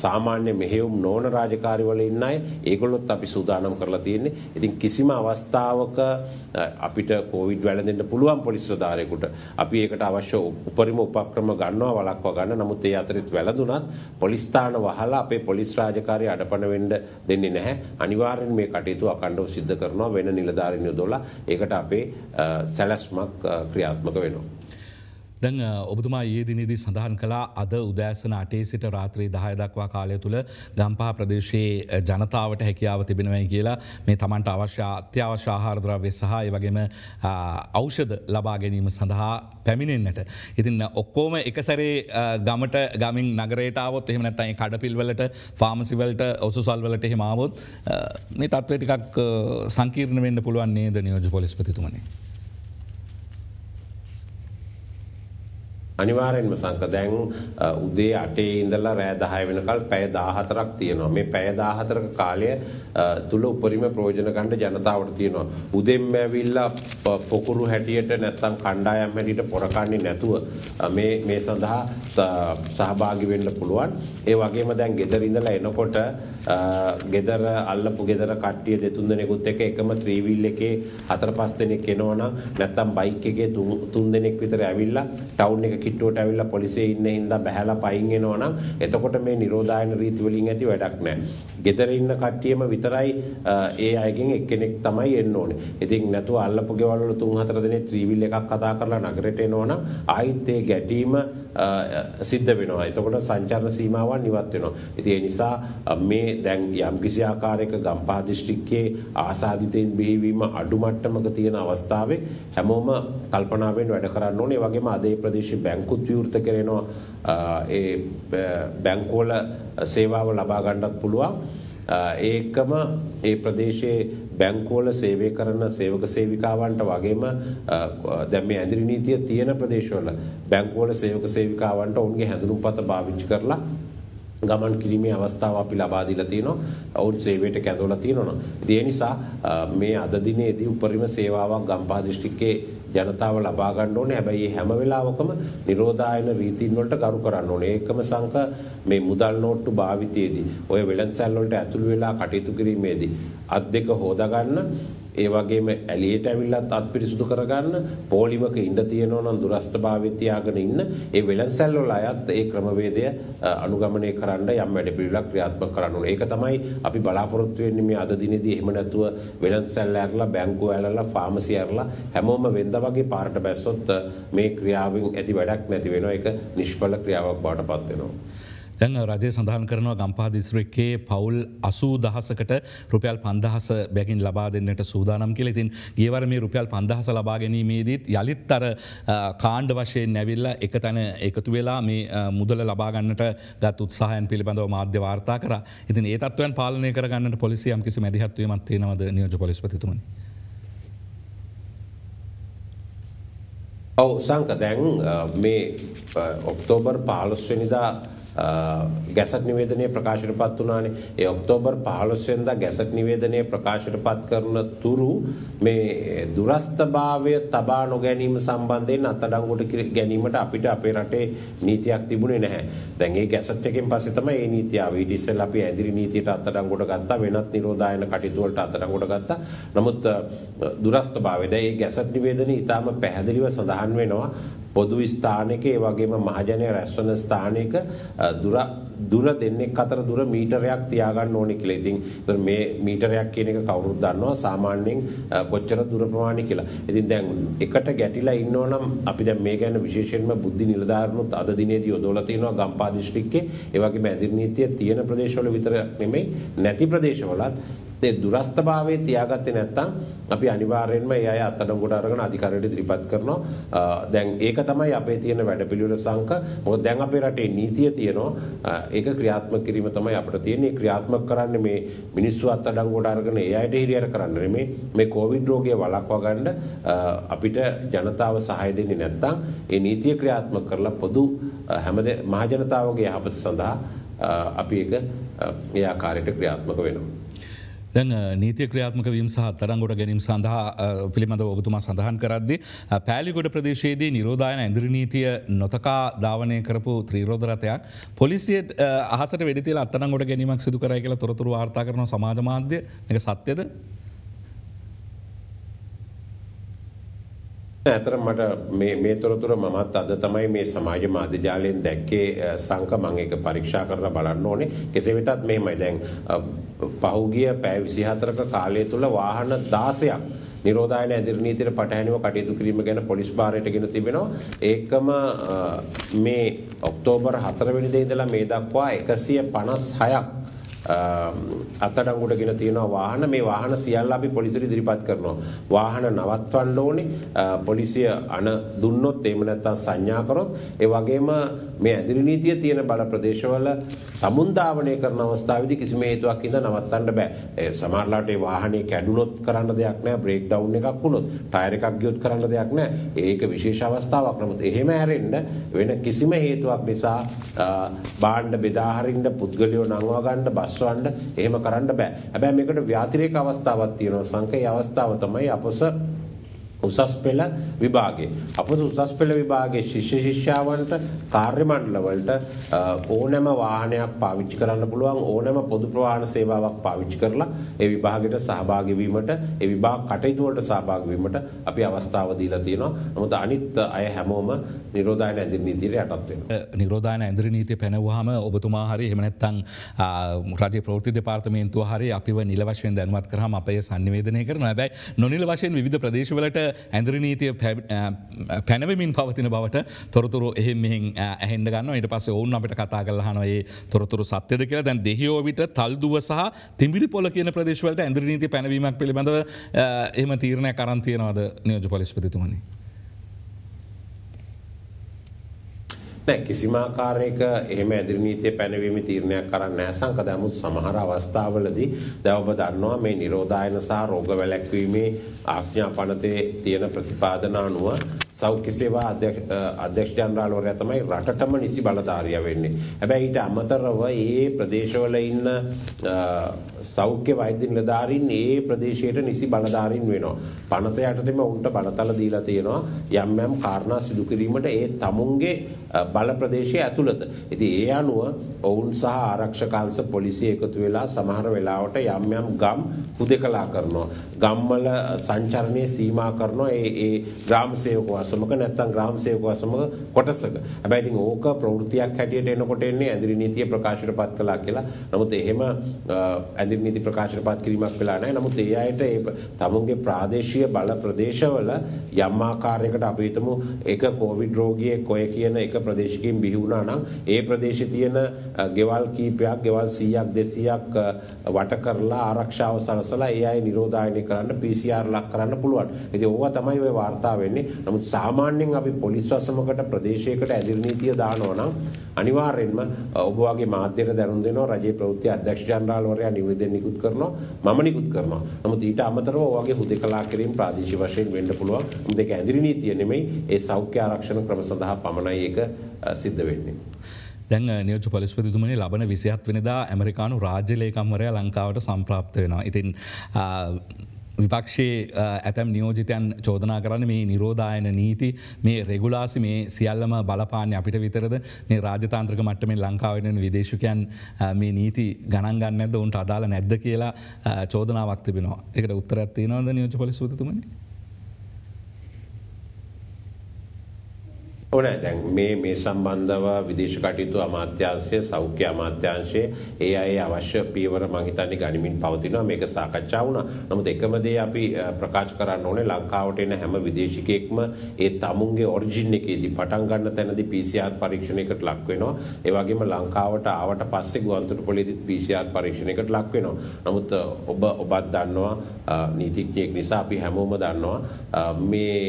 සාමාන්‍ය මෙහෙයුම් නොවන රාජකාරිවල ඉන්න අය ඒගොල්ලොත් අපි සූදානම් කරලා තියෙන්නේ. ඉතින් කිසිම අවස්ථාවක අපිට කොවිඩ් වැළඳෙන්න පුළුවන් පොලිස් ප්‍රධාරයෙකුට අපි ඒකට අවශ්‍ය උපරිම උපක්‍රම ගන්නවා වළක්වා ගන්න. නමුත් ඒ අතරෙත් වැළඳුණත් පොලිස් ස්ථාන වහලා අපේ පොලිස් රාජකාරිය අඩපණ වෙන්න දෙන්නේ නැහැ. අනිවාර්යෙන් මේ කටයුතු අකණ්ඩව සිද්ධ කරනවා වෙන නිලධාරීන් යොදවලා ඒකට අපේ සැලැස්මක් ක්‍රියාත්මක වෙනවා. දැන් ඔබතුමා ඒ දිනේදී සඳහන් කලා අද උදෑසන අටේ සිට රාත්‍රී දහය දක්වා කාලය තුළ ගම්පහ ප්‍රදේශයේ ජනතාවට හැකියාව තිබෙනවයි කියලා මේ තමන්ට අවශ්‍ය අත්‍යවශ්‍ය ආහාරද්‍රව්‍ය සහය වගේම අෞෂධ ලබා ගැනීම සඳහා පැමිණෙන්න්නට. ඉතින් ඔක්කෝම එකසරේ ගමට ගමින් නගරේටාවත් එහෙම නැතයි කඩපිල්වලට ෆාමසිවලට ඔසුසල්වලට එහෙමාවොත් මේ තත්වටිකක් සංකීර්ණවෙන්න පුළුවන් නේද නියෝජ පොලිස්පතිතුමනේ. අනිවාරෙන්ම සංක දැන් උදේ අටේ ඉඳල්ලා රෑ දහය වෙනකල් පැය දාහතරක් තියෙනවා මේ පැය දාහතරක කාලය තුළ උපරිම ප්‍රෝජන කණ්ඩ ජනතාවට තියෙනවා. උදෙම් ඇවිල්ලා පොකුරු හැටියට නැත්තම් කණ්ඩායම් හැටියට පොරකන්නේ නැතුව මේ සඳහා සහභාගි වෙන්න පුළුවන් ඒ වගේම දැන් ගෙදර ඉඳලා එනකොට ගෙදර අල්ලපු ගෙදර කට්ටිය දෙතුන් දෙනෙකුත් එක එකම ත්‍රීවිල් එකේ හතර පස් දෙනෙක් එනවනම් නැත්තම් බයික් එකේ තුන් දෙනෙක් විතර ඇවිල්ලා ටවුන් එක කිට්ටුවට ඇවිල්ලා පොලිසිය ඉන්න හින්දා බහැලා පයින් එනවා නම් එතකොට මේ නිරෝධායන රීති වලින් ඇති වැඩක් නැහැ. ගෙදර ඉන්න කට්ටියම විතරයි ඒ අයගෙන් එක්කෙනෙක් තමයි එන්න ඕනේ. ඉතින් නැතුව අල්ලපු ගෙවල් වල 3-4 දිනේ ත්‍රිවිල් එකක් කතා කරලා නගරෙට එනවනම් ආයිත් ඒ ගැටීම සිද්ධ වෙනවා. එතකොට සංචාරන සීමාවන් ඉවත් වෙනවා. ඉතින් ඒ නිසා මේ දැන් යම්කිසි ආකාරයක ගම්පහ දිස්ත්‍රික්කයේ ආසාදිතයින් බිහිවීම අඩු මට්ටමක තියෙන අවස්ථාවේ හැමෝම කල්පනාවෙන් වැඩ කරන්න ඕනේ. ඒ වගේම අදේ ප්‍රදේශයේ බැංකුත් විවෘත කරෙනවා ඒ බැංකෝල සේවාව ලබා ගණ්ඩත් පුළුවන් ඒකම ඒ ප්‍රදේශයේ බැංකෝල සේවය කරන සේවක සේවිකාවන්ට වගේම දැම ඇදිරි නීතිය තියෙන ප්‍රදේශවල බැංකෝල සේවක සේවිකාවන්ට ඔුන්ගේ හැඳුරුම් පත භාවිච්චි කරලා ගමන් කිරීමේ අවස්ථාව අපි ලබා දීලා තිනවා ඔවුන් සේවයට කැඳවලා තිනවා. ඒ නිසා මේ අද දිනේදී උපරිම සේවාවක් ගම්පහ දිස්ත්‍රික්කයේ ජනතාව ලබා ගන්න ඕනේ. හැබැයි හැම වෙලාවකම නිරෝධායන රීතින් වලට ගරු කරන්න ඕනේ. ඒකම සංක මේ මුදල් නෝට්ටු භාවිතයේදී ඔය වෙළඳසැල් වලට ඇතුළු වෙලා කටයුතු කිරීමේදී අත් දෙක හොදා ගන්න ඒ වගේම ඇලියට ඇවිල්ලත් අත්පිරිසුදු කරගන්න පොලිමක ඉඳ තියෙනවා නම් දුරස්තභාවය තියාගෙන ඉන්න ඒ වෙළඳසැල් වල අයත් ඒ ක්‍රමවේදය අනුගමනය කරන්න යම් වැඩපිළිවෙලක් ක්‍රියාත්මක කරන්න ඕනේ. ඒක තමයි අපි බලාපොරොත්තු වෙන්නේ මේ අද දිනේදී එහෙම නැතුව වෙළඳසැල් ඇරලා බැංකුව ඇරලා ෆාමසි ඇරලා හැමෝම වෙන්ද වගේ පාරට බැස්සොත් මේ ක්‍රියාවෙන් ඇති වැඩක් නැති වෙනවා. ඒක නිෂ්ඵල ක්‍රියාවක් බවට පත් වෙනවා. දැන් රජය සඳහන් කරනවා ගම්පා දිස්ත්‍රික්කේ පවුල් අසූ දහසකට රුපියල් පන්දහස බැගින් ලබා දෙන්නට සූදානම් කියල ඉතින් ගේවර මේ රුපියල් පන්දහස ලබා ගැනීමේදීත් යළිත් අර කාණ්ඩ වශයෙන් නැවිල්ල එක තැන එකතු වෙලා මේ මුදල ලබාගන්නට ගත් උත්සාහයන් පිළිබඳව මාධ්‍ය වාර්තා කර ඉතින් ඒතත්වයන් පාලනය කරගන්න පොලිසියම් කිසි මැදිහත්වීමත් තියෙනවද නියෝජ පොලිස්පතිතුමනි. ඔවු සංක දැන් මේ ඔක්තෝබර් පාලස්වනිදා ගැසට් නිවේදනය ප්‍රකාශයට පත් වනානේ ඒ ඔක්තෝබර් පහලොස්වෙන්ද ගැසට් නිවේදනය ප්‍රකාශයට පත් කරන තුරු මේ දුරස්ථභාවය තබා නොගැනීම සම්බන්ධයෙන් අත්තඩංගොට ගැනීමට අපිට අපේ රටේ නීතියක් තිබුණේ නැහැ දැන්ගේ ගැසට් එකෙන් පස්සේ තමයි මේ නීතියාව ඊට ඉස්සෙල්ලා අපි ඇදිරි නීතියට අත්තඩංගොට ගත්තා වෙනත් නිරෝධායන කටයුතු වලට අත්තඩංගොට ගත්තා නමුත් දුරස්ථභාවය දැන් මේ ගැසට් නිවේදනය ඊටාම පැහැදිලිව සඳහන් වෙනවා පොදු ස්ථානයක ඒ වගේම මහජනය රැස්වන ස්ථානයක දුර දුර දෙන්නෙක් අතර දුර මීටරයක් තියාගන්න ඕනේ කියලා. ඉතින් මේ මීටරයක් කියන එක කවුරුත් දන්නවා සාමාන්‍යයෙන් කොච්චර දුර ප්‍රමාණය කියලා. ඉතින් දැන් එකට ගැටිලා ඉන්නෝ නම් අපි දැන් මේ ගැන විශේෂයෙන්ම බුද්ධි නිලධාරණුත් අද දිනේදී යොදවලා තියෙනවා ගම්පා දිස්ත්‍රික්කේ. ඒ වගේම ඇදිරනීතිය තියෙන ප්‍රදේශවල විතර නෙමෙයි නැති ප්‍රදේශවලත් ඒ දුරස්තභාවයේ තියාගත්තේ නැත්නම් අපි අනිවාර්යයෙන්ම ඒ අය අත්අඩංගුවට අරගෙන අධිකාරියට ඉදිරිපත් කරනවා. දැන් ඒක තමයි අපේ තියෙන වැඩපිළිවෙල සංක. මොකද දැන් අපේ රටේ නීතිය තියෙනවා. ඒක ක්‍රියාත්මක කිරීම තමයි අපිට තියෙන්නේ. ක්‍රියාත්මක කරන්නේ මේ මිනිස්සු අත්අඩංගුවට අරගෙන ඒ අයට හිරියට කරන්න නෙමෙයි. මේ කොවිඩ් රෝගය වළක්වා ගන්න අපිට ජනතාව සහාය දෙන්නේ නැත්නම් ඒ නීතිය ක්‍රියාත්මක කරලා පොදු හැමද මහජනතාවගේ යහපත සඳහා අපි ඒක ඒ ආකාරයට ක්‍රියාත්මක වෙනවා. දැන් නීති ක්‍රියාත්මක වීම සහ තරංගොට ගැනීම සඳහා පිළිබඳ ඔබතුමා සඳහන් කරද්දි. පෑලිගොඩ ප්‍රදේශයේදී නිරෝධයන ඇදිරි නීතිය නොතකා ධාවනය කරපු ත්‍රීරෝධරතයක් පොලිසියට අහසට වෙඩිතිල අත්තනගොට ගැනීමක් සිදු කරයි කියලා තොරතුර වාර්තා කරන සමාජමාධ්‍ය එක සත්‍යද? ඇතර මට මේ තොරතුර මමත් අද තමයි මේ සමාජ මාධ්‍යජාලයෙන් දැක්කේ සංක මං එක පරීක්ෂා කරලා බලන්න ඕනේ කෙසේ වෙතත් මෙහෙමයි දැන් පහුගිය පැය 24ක කාලය තුල වාහන 16ක් නිරෝධායන ඇදිරි නීතියට පටහැනිව කටයුතු කිරීම ගැන පොලිස් භාරයට ගෙන තිබෙනවා ඒකම මේ ඔක්තෝබර් 4 වෙනිදා ඉඳලා මේ දක්වා 156ක් අත්අඩංගුවට ගෙන තියෙනවා වාහන මේ වාහන සියල්ල අපි පොලිසියට ඉදිරිපත් කරනවා. වාහන නවත්වන්න ඕනේ පොලිසිය අණ දුන්නොත් එහෙම නැත්නම් සංඥා කරොත් ඒ වගේම මේ ඇදිරි නීතිය තියෙන බල ප්‍රදේශවල තමුන් ධාවනය කරන අවස්ථාවේදී කිසිම හේතුවක් ඉඳ නවත්තන්න බෑ. ඒ සමහරලාට ඒ වාහනේ කැඩුනොත් කරන්න දෙයක් නෑ. බ්‍රේක් ඩවුන් එකක් වුණොත්, ටයර් එකක් ගියොත් කරන්න දෙයක් නෑ. ඒක විශේෂ අවස්ථාවක්. නමුත් එහෙම ඇරෙන්න වෙන කිසිම හේතුවක් නිසා භාණ්ඩ බෙදා හරින්න, පුද්ගලයෝ නංවා ගන්න, බස් පස්වන්න එහෙම කරන්න බෑ. හැබැයි මේකට ව්‍යාතිරේක අවස්ථාවක් තියෙනවා. සංකේ අවස්ථාව තමයි අපොස උසස් පෙළ විභාගයේ අප උසස් පෙළ විභාගයේ ශිෂ්‍ය ශිෂ්‍යාවන්ට කාර්ය මණ්ඩලවලට ඕනෑම වාහනයක් පාවිච්චි කරන්න පුළුවන් ඕනෑම පොදු ප්‍රවාහන සේවාවක් පාවිච්චි කරලා ඒ විභාගයට සහභාගී වීමට ඒ විභාග කටයුතු වලට සහභාගී වීමට අපි අවස්ථාව දීලා තියෙනවා. නමුත් අනිත් අය හැමෝම නිරෝධායන ඇඳිරි නීතියට යටත් වෙනවා. නිරෝධායන ඇඳිරි නීතිය පැනවුවාම ඔබතුමා හරි එහෙම නැත්නම් රජයේ ප්‍රවෘත්ති දෙපාර්තමේන්තුව හරි අපිව නිල වශයෙන් දැනුවත් කරාම අපේ sannivedanaya කරනවා. හැබැයි නොනිල වශයෙන් විවිධ ප්‍රදේශවලට ඇඳරි නීතිය පැනවමින් පවතින බවට තොරතුරු එහ මෙහි ඇහෙන්ඩ ගන්න ඊට පස්ස ඔවුන් අපට කතා කල්හනයේ තොරතුරු සත්‍යද කියලා දැන් දෙහිෝවිට තල්දුව සහ තිබිරි පොල කියන ප්‍රදේශවලට ඇඳරි නීති පැනවීමක් පිළිබඳව එම තීරණය කරන්තියනවද නියෝජ පලිස්පතිතුමනි. නෑ කිසිම ආකාරයක එහෙම ඇදිරි නීතිය පැනවීමේ තීරණයක් කරන්නේ නැහැ සංකද නමුත් සමහර අවස්ථාවලදී දැන් ඔබ දන්නවා මේ නිරෝධායන සහ රෝග වැළැක්වීමේ ආඥා පනතේ තියෙන ප්‍රතිපාදන අනුව සෞඛ්‍ය සේවා අධ්‍යක්ෂ ජනරාල්වරයා තමයි රටටම නිසි බලධාරියා වෙන්නේ. හැබැයි ඊට අමතරව ඒ ප්‍රදේශවල ඉන්න සෞඛ්‍ය වෛද්‍ය නිලධාරීන් ඒ ප්‍රදේශයට නිසි බලධාරීන් වෙනවා. පනත යටතේම උන්ට බලතල දීලා තියෙනවා යම් යම් කාරණා සිදු කිරීමට ඒ තමුන්ගේ බල ප්‍රදේශය ඇතුළත. ඉතින් ඒ අනුව ඔවුන් සහ ආරක්ෂකංශ පොලිසිය එකතු වෙලා සමහර වෙලාවට යම් යම් ගම් හුදකලා කරනවා. ගම්වල සංචරණය සීමා කරනවා ඒ ඒ ග්‍රාම සේවක වසමක නැත්නම් ග්‍රාම සේවක වසමක කොටසක. හැබැයි ඉතින් ඕක ප්‍රවෘත්තියක් හැටියට එනකොට එන්නේ ඇඳිරි නීතිය ප්‍රකාශයටපත් කළා කියලා. නමුත් එහෙම ඇඳිරි නීති ප්‍රකාශයටපත් කිරීමක් වෙලා නැහැ. නමුත් ඒ අයට ඒ තමුන්ගේ ප්‍රාදේශීය බල ප්‍රදේශවල යම් ආකාරයකට අපි හිතමු එක කොවිඩ් රෝගියෙක් ඔය කියන එක ප්‍රදේශ ප්‍රදේශකින් බිහි වුණා නම් ඒ ප්‍රදේශයේ තියෙන ගෙවල් කීපයක් ගෙවල් 100ක් 200ක් වට කරලා ආරක්ෂාව සලසලා ඒ අය නිරෝධායනය කරන්න PCR ලක් කරන්න පුළුවන්. ඉතින් ඕවා තමයි ওই වාර්තා වෙන්නේ. නමුත් සාමාන්‍යයෙන් අපි පොලිස් වසමකට ප්‍රදේශයකට ඇදිරි නීතිය දානවා නම් අනිවාර්යෙන්ම ඔබ වගේ මාධ්‍යයට දැනුම් දෙනවා රජයේ ප්‍රවෘත්ති අධ්‍යක්ෂ ජනරාල්වරයා නිවේදන නිකුත් කරනවා මම නිකුත් කරනවා. නමුත් ඊට අමතරව ඔයගේ හුදකලා කිරීම ප්‍රාදේශීය වශයෙන් වෙන්න පුළුවන්. මේක ඇදිරි නීතිය නෙමෙයි ඒ සෞඛ්‍ය ආරක්ෂණ ක්‍රම සඳහා පමණයි ඒක සිද්ධ වෙන්නේ. දැන් නියෝජ පලිස්පතිතුමනි ලබන විසිහත් වෙනදා ඇමරිකානු රාජ්‍යලේකම්වරය ලංකාවට සම්ප්‍රාප්ත වෙනවා. ඉතින් විපක්ෂයේ ඇතැම් නියෝජිතයන් චෝදනා කරන මේ නිරෝධායන නීති මේ රෙගුලාසි මේ සියල්ලම බලපාන්න අපිට විතරද මේ රාජතාන්ත්‍රක මට්ටමේ ලංකාවෙන විදේශකයන් මේ නීති ගණන්ගන්න ඇද උන්ට අදාල නැද්ද කියලා චෝදනාවක්තිබෙනවා එකට උත්තරත්තිනවද නියෝජ පලිස්පතිතුමනි ඕන දැන් මේ මේ සම්බන්ධව විදේශ කටයුතු අමාත්‍යංශය සෞඛ්‍ය අමාත්‍යංශය ඒ අය අවශ්‍ය පියවර මහිතන්නේ ගනිමින් පවතිනවා මේක සාකච්ඡා වුණා නමුත් එකම දේ අපි ප්‍රකාශ කරන්න ඕනේ ලංකාවට එන හැම විදේශිකයෙක්ම ඒ තමුන්ගේ ඔරිජින් එකේදී පටන් ගන්න තැනදී PCR පරීක්ෂණයකට ලක් වෙනවා ඒ වගේම ලංකාවට ආවට පස්සේ ගුවන්තොටුපළේදීත් PCR පරීක්ෂණයකට ලක් වෙනවා නමුත් ඔබ ඔබත් දන්නවා නීතිඥයෙක් නිසා අපි හැමෝම දන්නවා මේ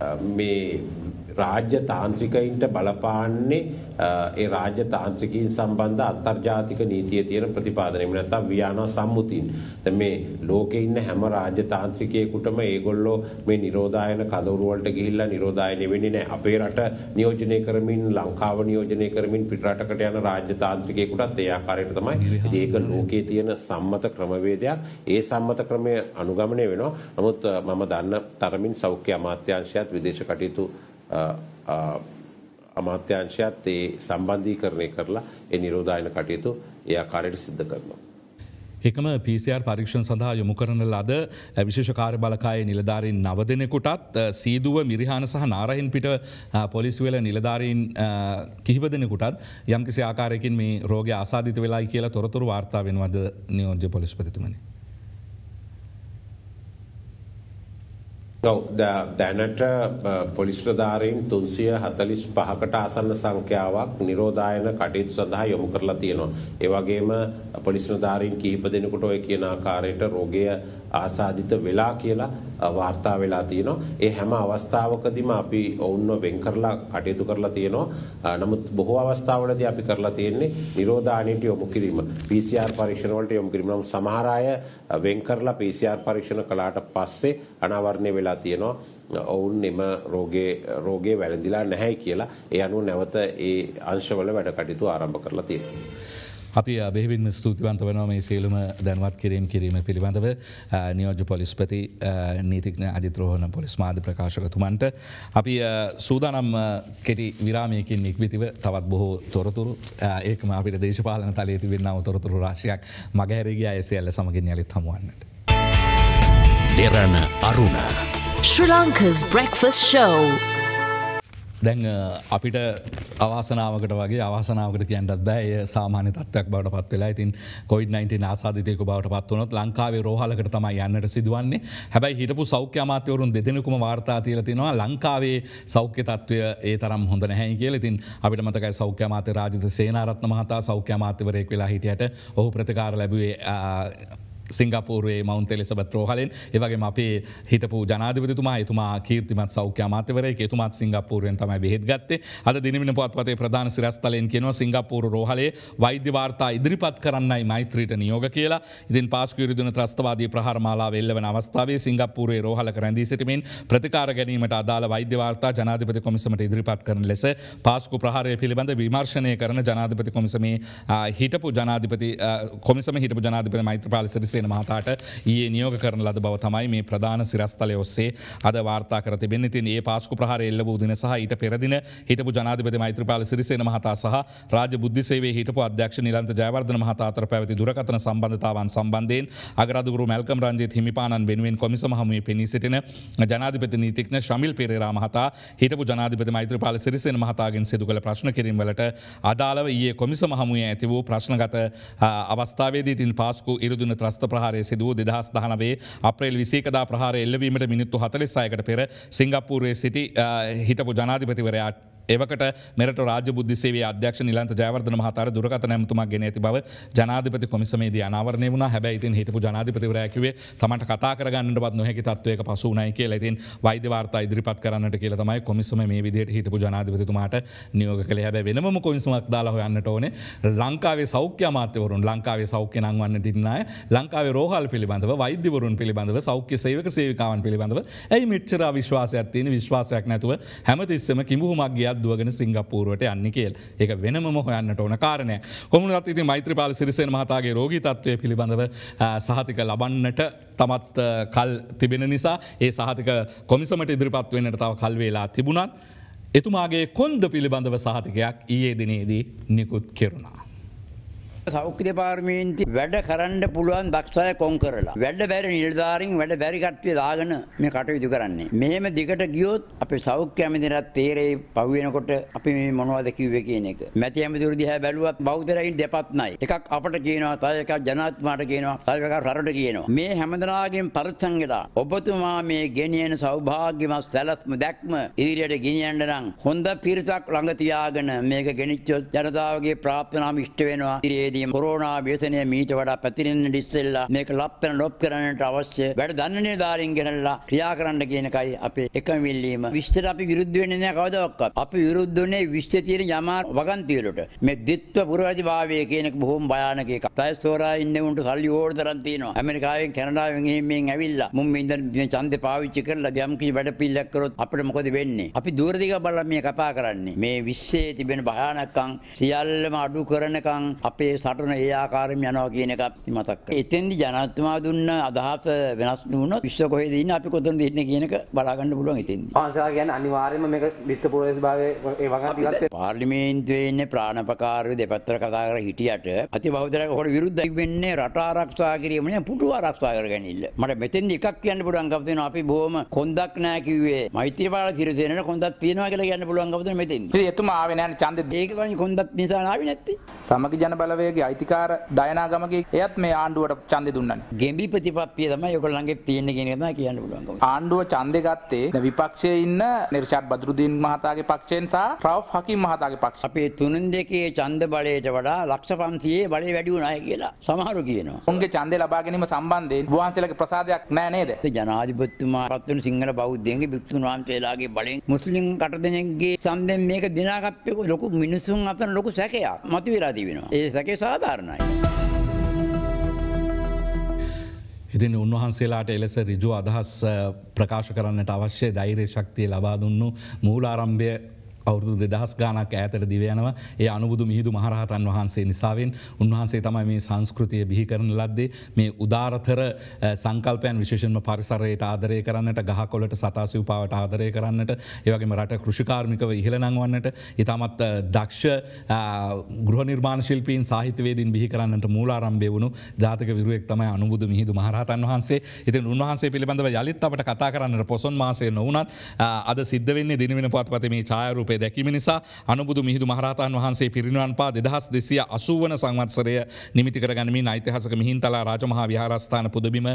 uh, රාජ්‍ය තාන්ත්‍රිකයින්ට බලපාන්නේ ඒ රාජ්‍ය තාන්ත්‍රිකින් සම්බන්ධ අන්තර්ජාතික නීතිය තියෙන ප්‍රතිපාදනය නැත්තම් ව්‍යානා සම්මුතින්. දැන් මේ ලෝකේ ඉන්න හැම රාජ්‍ය තාන්ත්‍රිකයෙකුටම ඒගොල්ලෝ මේ නිරෝධායන කඳවුරු වලට ගිහිල්ලා නිරෝධායන වෙන්නේ නැහැ. අපේ රට නියෝජනය කරමින් ලංකාව නියෝජනය කරමින් පිට රටකට යන රාජ්‍ය තාන්ත්‍රිකයෙකුටත් ඒ ආකාරයට තමයි. ඉතින් ඒක ලෝකේ තියෙන සම්මත ක්‍රමවේදයක්. ඒ සම්මත ක්‍රමය අනුගමනය වෙනවා. නමුත් මම දන්න තරමින් සෞඛ්‍ය අමාත්‍යාංශයත් විදේශ කටයුතු අමාත්‍යංශයත් ඒ සම්බන්ධීකරණය කරලා ඒ නිරෝධායන කටයුතු ඒ ආකාරයට සිද්ධ කරනවා. එකම පිසිR පරීක්ෂණ සඳහා යොමු කරන ලද විශේෂකාර බලකාය නිලධාරින් නව දෙනෙකුටත් සීදුව මිරිහාන සහ නාරහින් පිට පොලිස්වෙල නිලධාරීන් කිහිප දෙනෙකුටත් යම්කිසි ආකාරයකින් මේ රෝග ආසාධිත වෙලායි කියලා තොරතුරු වාර්තා වෙනවද නියෝජ්‍ය පොලිස්පතිතුමනේ. ඔව් දැනට පොලිස්්‍රධාරීන් තුන්සිය හතලිස් පහකට ආසන්න සංඛ්‍යාවක් නිරෝධායන කටයුතු සඳහා යොමු කරලා තියෙනවා. ඒවගේම පොලිස්්‍රධාරීන් කිහිප දෙනකොට ඔය කියන ආකාරයට රෝගය ආසාධිත වෙලා කියලා වාර්තා වෙලා තියෙනවා. ඒ හැම අවස්ථාවකදීම අපි ඔවුන්ව වෙන් කරලා කටයුතු කරලා තියෙනවා. නමුත් බොහෝ අවස්ථාවලදී අපි කරලා තියෙන්නේ නිරෝධාණයට යොමු කිරීම. PCR පරීක්ෂණ වලට යොමු කිරීම. නමුත් සමහර අය වෙන් කරලා PCR පරීක්ෂණ කළාට පස්සේ අනාවරණය වෙලා තියෙනවා. ඔවුන් එම රෝගේ රෝගේ වැළඳිලා නැහැ කියලා. ඒ අනුව නැවත ඒ අංශවල වැඩ කටයුතු ආරම්භ කරලා තියෙනවා. අපි අබෙහිවින් ස්තුතිවන්ත වනවා මේ සේලුම දැන්වත් කිරීම් කිරීම පිළිබඳව නියෝජ පොලිස්පති නීතිකන අජිත්‍රෝහණ පොලිස් මාධ ප්‍රකාශකතුමන්ට. අපි සූදානම් කෙටි විරාමයකින් ඉක්විතිව තවත් බොහෝ තොරතුරු ඒකම අපිට දේශපාලන තලේ තිවෙන්නාව තොරතුරු රාශයක් මගහැරගේ අයසල්ල සමගින් යලිත් හමුවන්නට. Derana Aruna. Sri Lanka's breakfast show. දැන් අපිට අවාසනාවකට වගේ අවාසනාවකට කියන්නත් බෑ සාමාන්‍ය තත්වයක් බවට පත්වෙලා ඉතින් කොයිඩ19 ආසාධතයක බවට පත්වනොත් ලංකාවේ රෝහලකට තමයි යන්නට සිදුවන්නේ හැබැයි හිටපු සෞඛ්‍ය අමාත්‍යවරුන් දෙදෙනකුම වාර්තා තියල තිෙනවා ලංකාවේ සෞඛ්‍ය තත්වය ඒ තරම් හොඳ නැහැ කියල ඉතින් අපිට මතකයි සෞඛ්‍ය මාත රාජත සේනාරත්න මහතා සෞඛ්‍ය මාත්‍යවරයෙක් වෙලා හිටියට ඔහු ප්‍රතිකාර ලැබුවේ සිංගපූරේ මවන්ත එලෙසබත් රෝහලෙන් ඒවගේ අපේ හිටපු ජනාධපතිතුමා තුමා කීර්තිමත් සෞඛ්‍ය මාතවර එකතුමත් සිංගපූරෙන් තමයි බෙහෙත් ගත්තේ අද දිනමින පත්පතේ ප්‍රධාන සිරස්තලයෙන් කියෙනවා සිංගපූරු රෝහලේ වෛද්‍ය වාර්තා ඉදිරිපත් කරන්නයි මෛත්‍රීට නියෝග කියලා ඉතින් පාස්කවිරදුන ත්‍රස්තවාදී ප්‍රහරමාලා වෙල්ලවන අවස්ථාවේ සිංගපූරේ රෝහල කරැදී සිටමින් ප්‍රතිකාර ගැනීමට අදාළ වෛද්‍යවාර්තා ජනාධපති කොමිසමට ඉදිරිපත් කරන ලෙස පාස්කු ප්‍රහාරය පිළිබඳ විමර්ශණය කරන ජනාධපති කොමිසමේ හිටපු ජනාධපති කොමිසම හිටපු ජනාධපති මෛත්‍රපාල සිරිස සේන මහතාට ඒ නියෝග කරන ලද බව තමයි මේ ප්‍රධාන සිරස්තලය ඔස්සේ අද වාර්තා කර තිබෙන තින් ඒ පාස්කු ප්‍රහර එල්ල බූදින සහ ඊට පෙරදින හිටපු ජනාධපති මෛත්‍රපාල සිරිසේන මහතා සහ රාජ බුද්ධිසේ හිටපු අධ්‍යක්ෂ නිලන්ත ජයවර්ධන මහතාතර පැවති දුරකතන සම්බන්ධතාවන් සම්බන්ධයෙන් අගරදුරු මැල්කම් රංජිත් හිමිපාණන් වෙනුවෙන් කොමිසම හමුවේ පෙනී සිටින ජනාධිපති නීතික්න ශමිල් පෙරේරා මහතා හිටපු ජනාධිපති මෛත්‍රපාල සිරිසේන මහතාගෙන් සිදු කළ ප්‍රශ්න කිරීම වලට අදාළව ඒ කොමිසම හමුවේ ඇති වූ ප්‍රශ්නගත අවස්ථාවේදී තින් පාස්කු ඉරදුන ත්‍රස්ත සමස්ත ප්‍රහාරය සිදුව දෙදහස් දහනවේ අප්‍රේල් විසේකදා ප්‍රහාර එල්ලවීමට මිනිත්තු හතලිස්සායකට පෙර සිංගප්පූරේ සිටි හිටපු ජනාධිපතිවරයාට ඒකට මෙට රාජ බුද්ධසේ අධ්‍යක්ෂ නිලන්ත ජයවර්ධන මහතර දුරකත නැමතුමක් ගෙන ඇති බව ජනාධපති කොමිසමේද අනාවරණය වුණ හැබැයිතින් හිටපු ජනාධපතිවරැකිවේ තමට කතා කරගන්නට බත් නොහැකි තත්වයක පසුනයි කිය ලතින් වෛදවාර්තා ඉදිරිපත් කරන්නට කියල තමයි කොමිසම මේ විදියට හිටපු ජනාධපතිතුමාට නියෝග කළ හැබැ වෙනම කොමිසමක් දාලා හොයන්නට ඕන ලංකාවේ සෞඛ්‍ය මාත්‍යවරුන් ලංකාවේ සෞඛ්‍ය නංවන්න ටින්නය ලංකාවේ රෝහල් පිළිබඳව වෛද්‍යවරුන් පිළිබඳව සෞඛ්‍ය සේවක සේවිකාවන් පිළිබඳව ඇයි මිච්චර විශ්වාසයක්තියන විශ්වාසයක් නැතුව හැමතිස්සම කිඹහුමක් ගියා දුවගෙන සිංගපූරුවට යන්න කියල් එක වෙනම හොයන්නට ඕන කාරණය කොමුණත් ඉති මෛත්‍රපාල සිරිසෙන් මහතාගේ රෝගීතත්වය පිළිබඳව සහතික ලබන්නට තමත් කල් තිබෙන නිසා ඒ සහතික කොමිසමට ඉදිරිපත් වෙන්නට තව කල්වෙලා තිබුණත් එතුමාගේ කොන්ද පිළිබඳව සහතිකයක් ඊයේ දිනේදී නිකුත් කෙරුණා. සෞඛ්‍ය පාර්මේන්ති වැඩ කරන්න පුළුවන් දක්ෂය කොන් කරලා. වැඩ බැරි නිලධාරින් වැඩ බැරි කට්ටිය දාගෙන මේ කටයුතු කරන්නේ. මෙහෙම දිගට ගියොත් අපේ සෞඛ්‍ය ඇමතිරත් තේරේ පහු වෙනකොට අපි මේ මොනවද කිව්වේ කියන එක. මැති ඇමතිවරු දිහා බැලුවත් බෞද්ධරයින් දෙපත් නැයි. එකක් අපට කියනවා, තව එකක් ජනාධිපතිට කියනවා, තව එකක් රටට කියනවා. මේ හැමදෙනාගෙන් පරිස්සම් වෙලා ඔබතුමා මේ ගෙනියන සෞභාග්‍යමත් සැලැස්ම දැක්ම ඉදිරියට ගෙනියන්න නම් හොඳ පිරිසක් ළඟ තියාගෙන මේක ගෙනිච්චොත් ජනතාවගේ ප්‍රාර්ථනාව ඉෂ්ට වෙනවා. ඉතින් කිරීම කොරෝනා ව්‍යසනය මීට වඩා පැතිරෙන්නට ඉස්සෙල්ලා මේක ලප්පෙන ලොප් කරන්නට අවශ්‍ය වැඩ දන්න නිලධාරීන් ගෙනල්ලා ක්‍රියා කරන්න කියන එකයි අපේ එකමිල්ලීම. විස්තර අපි විරුද්ධ වෙන්නේ නැහැ කවදාවත්. අපි විරුද්ධ වෙන්නේ විශ්ව තියෙන යමා වගන්තියලට. මේ ද්විත්ව පුරවැසිභාවය කියන එක බොහොම භයානක එකක්. ඩයස්පෝරා ඉන්නේ උන්ට සල්ලි ඕන තරම් තියෙනවා. ඇමරිකාවෙන් කැනඩාවෙන් එහෙම මෙන් ඇවිල්ලා මුම් මේ ඉඳන් මේ ඡන්දේ පාවිච්චි කරලා යම් කිසි වැඩ පිළිලක් කරොත් අපිට මොකද වෙන්නේ? අපි දුර දිග බලලා මේ කතා කරන්නේ. මේ විශ්වයේ තිබෙන භයානකම් සියල්ලම අඩු කරනකම් අපේ සටන ඒ ආකාරයෙන් යනවා කියන එකක් මතක් කරගන්න. එතෙන්දි ජනාධිපතිතුමා දුන්න අදහස වෙනස් වුණොත් විශ්ව කොහෙද ඉන්නේ අපි කොතනද ඉන්නේ කියන එක බලා ගන්න පුළුවන් එතෙන්දි. පාන්සලා කියන්නේ අනිවාර්යයෙන්ම මේක විත්ත පුරවැසි භාවයේ ඒ වගේ දිගත් පාර්ලිමේන්තුවේ ඉන්නේ ප්‍රාණපකාරය දෙපැත්තට කතා කර හිටියට අති බෞද්ධයන්ට හොර විරුද්ධයි වෙන්නේ රට ආරක්ෂා කිරීම නේ පුටුව ආරක්ෂා කරගැනීම. මට මෙතෙන්දි එකක් කියන්න පුළුවන් කපතේන අපි බොහොම කොන්දක් නැහැ කිව්වේ. මෛත්‍රීපාල සිරිසේනට කොන්දක් තියෙනවා කියලා කියන්න පුළුවන් කපතේන මෙතෙන්දි. ඉතින් එතුමා ආවේ නැහැ ඡන්දෙ. ඒක වගේ කොන්දක් නිසා ආවේ නැත්තේ. සමගි ජන බලවේග මහත්තයගේ අයිතිකාර දයනාගමගේ එයත් මේ ආණ්ඩුවට චන්ද දුන්නන්න. ගෙම්බි ප්‍රතිපත්තිය තමයි ඔයගොල්ලන්ගේ තියෙන ගෙනම කියන්න පුළුවන්. ආණ්ඩුව ඡන්දේ ගත්තේ විපක්ෂයේ ඉන්න නිර්ෂාත් බද්රුදීන් මහතාගේ පක්ෂයෙන් සහ රවුෆ් හකීම් මහතාගේ පක්ෂ. අපේ තුනෙන් දෙකේ ඡන්ද බලයට වඩා ලක්ෂ 500 බලය වැඩි වුණාය කියලා සමහරු කියනවා. උන්ගේ ඡන්දේ ලබා ගැනීම සම්බන්ධයෙන් වහන්සේලගේ ප්‍රසාදයක් නැහැ නේද? ජනාධිපතිතුමා පත් වෙන සිංහල බෞද්ධයන්ගේ භික්ෂුන් වහන්සේලාගේ බලෙන් මුස්ලිම් කටදෙනෙක්ගේ සම්දෙන් මේක දිනාගත්තේ ලොකු මිනිසුන් අතර ලොකු සැකයක් මතුවලා තිබෙනවා. ඒ සැකේ අසාධාරණයි. ඉතින් උන්වහන්සේලාට එලෙස රිජු අදහස් ප්‍රකාශ කරන්නට අවශ්‍ය දෛරය ශක්තිය ලබා දුන්නු මූලාරම්භය අවුරදු දෙදහස් ගානක් ඇතර දිවයනවා ඒ අනුබුදු මිහිදු මහරහතන් වහන්සේ නිසාවෙන් උන්වහන්සේ තමයි මේ සංස්කෘතිය බිහි කරන ලද්දේ මේ උදාරතර සංකල්පයන් විශේෂෙන්ම පරිසරයට ආදරය කරන්නට ගහකොලට සතාසිවපාවට ආදරය කරන්නට ඒවගේම රට කෘෂිකාර්මිකව ඉහළ නංවන්නට ඉතාමත් දක්ෂ ගෘහ නිර්මාණශිල්පීන් සාහිත්‍යවේදින් බිහි කරන්නට මූලාරම්භය වුණු ජාතක විරුවෙක් තමයි අනුබුදු මිහිදු මහරහතන් වහන්සේ ඉතින් උන්වහන්සේ පිළිබඳව යලිත් අපට කතා කරන්නට පොසොන් මාසය නොවනත් අද සිද්ධවෙන්නේ දිනවෙන පත්පති මේ චායරූපය චිත්‍රපටය දැකීම නිසා අනුබුදු මිහිදු මහරහතන් වහන්සේ පිරිනිවන් පා දෙදහස් දෙසිය අසුවන සංවත්සරය නිමිති කරගනිමින් අයිතිහසක මිහින්තලා රාජමහා විහාරස්ථාන පුදබිම